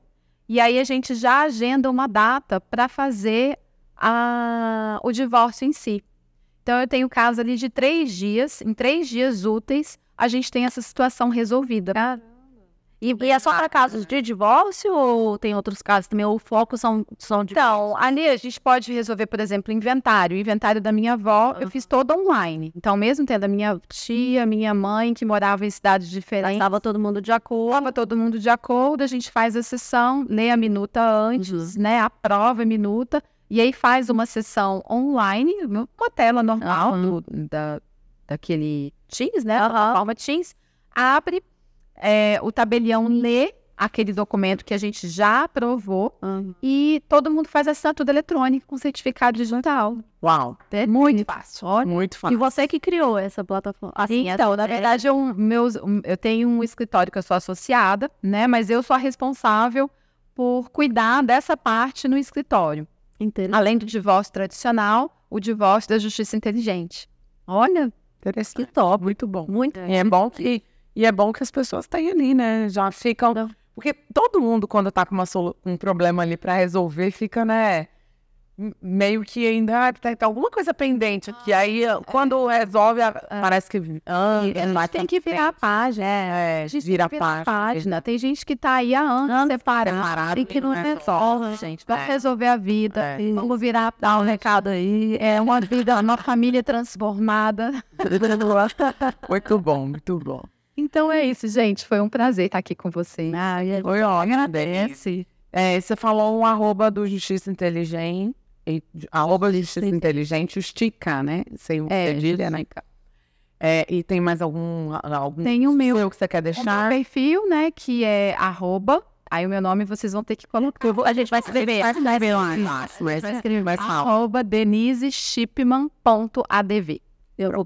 E aí a gente já agenda uma data para fazer a, o divórcio em si. Então eu tenho caso ali de três dias, em três dias úteis, a gente tem essa situação resolvida. Caramba. E, e é só para casos de divórcio ou tem outros casos também? Ou o foco são, são de. Então, ali a gente pode resolver, por exemplo, inventário. O inventário da minha avó, eu fiz todo online. Então, mesmo tendo a minha tia, minha mãe, que morava em cidades diferentes. Estava todo mundo de acordo. Estava todo mundo de acordo, a gente faz a sessão, lê a minuta antes, uhum. né? Aprova a minuta. E aí faz uma sessão online, uma tela normal uhum. do, da, daquele Teams, né? Uhum. Plataforma Teams, abre é, o tabelião, lê aquele documento que a gente já aprovou uhum. e todo mundo faz assinatura eletrônica com certificado digital. Uau! É muito fácil. Olha. Muito fácil. E você que criou essa plataforma? Assim, é então, essa... na é verdade, eu, meus, eu tenho um escritório que eu sou associada, né? Mas eu sou a responsável por cuidar dessa parte no escritório. Além do divórcio tradicional, o divórcio da justiça inteligente. Olha, Interessante. Que top. Muito bom. Muito. É, é bom que, e é bom que as pessoas têm ali, né? Já ficam. Não. Porque todo mundo, quando tá com uma, um problema ali para resolver, fica, né? meio que ainda tem alguma coisa pendente aqui. Ah, aí, é. quando resolve, ah. parece que. Ah, a gente tem que virar a página. É, é a gente vira a página. Tem gente que tá aí há anos separado separada e que não resolve, gente. Vai é. resolver a vida. É. Vamos virar, dar um recado aí. É uma vida, uma família transformada. muito bom, muito bom. Então é isso, gente. Foi um prazer estar aqui com vocês. Ah, Foi ótimo. Agradece. É, você falou um arroba do Justiça Inteligente a logística inteligente, o TICA, né? Sem o é, cedilha, né? É, e tem mais algum, algum tem o meu que você quer é deixar? O meu perfil, né? Que é arroba. Aí o meu nome vocês vão ter que colocar. Vou, a gente vai escrever. A gente vai escrever lá. Nossa, vai é escrever mais mal. Arroba deniseshipman.adv.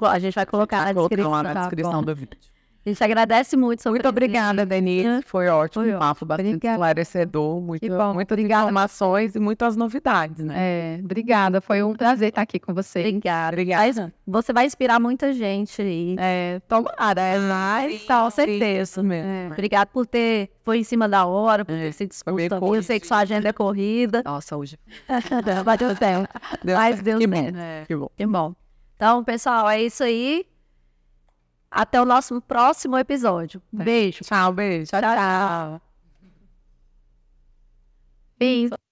A gente vai colocar, vai colocar na descrição, lá na descrição tá do vídeo. A gente agradece muito. Muito presença. obrigada, Denise. Foi ótimo. Foi um papo bastante obrigada. esclarecedor. Muito, bom, muitas obrigada. informações e muitas novidades, né? É, obrigada. Foi um prazer estar aqui com você. Obrigada. obrigada. Mas, você vai inspirar muita gente. E... É, tomara. É mais, sim, certeza sim. mesmo. É. Obrigada por ter... Foi em cima da hora, por é, ter é. se disposto. Eu sei que sua agenda é corrida. Nossa, hoje. Mas deu certo. Mas Deus que bom. É. que bom. Que bom. Então, pessoal, é isso aí. Até o nosso próximo episódio. Tá. Beijo. Tchau, beijo. Tchau, tchau. tchau. Beijo.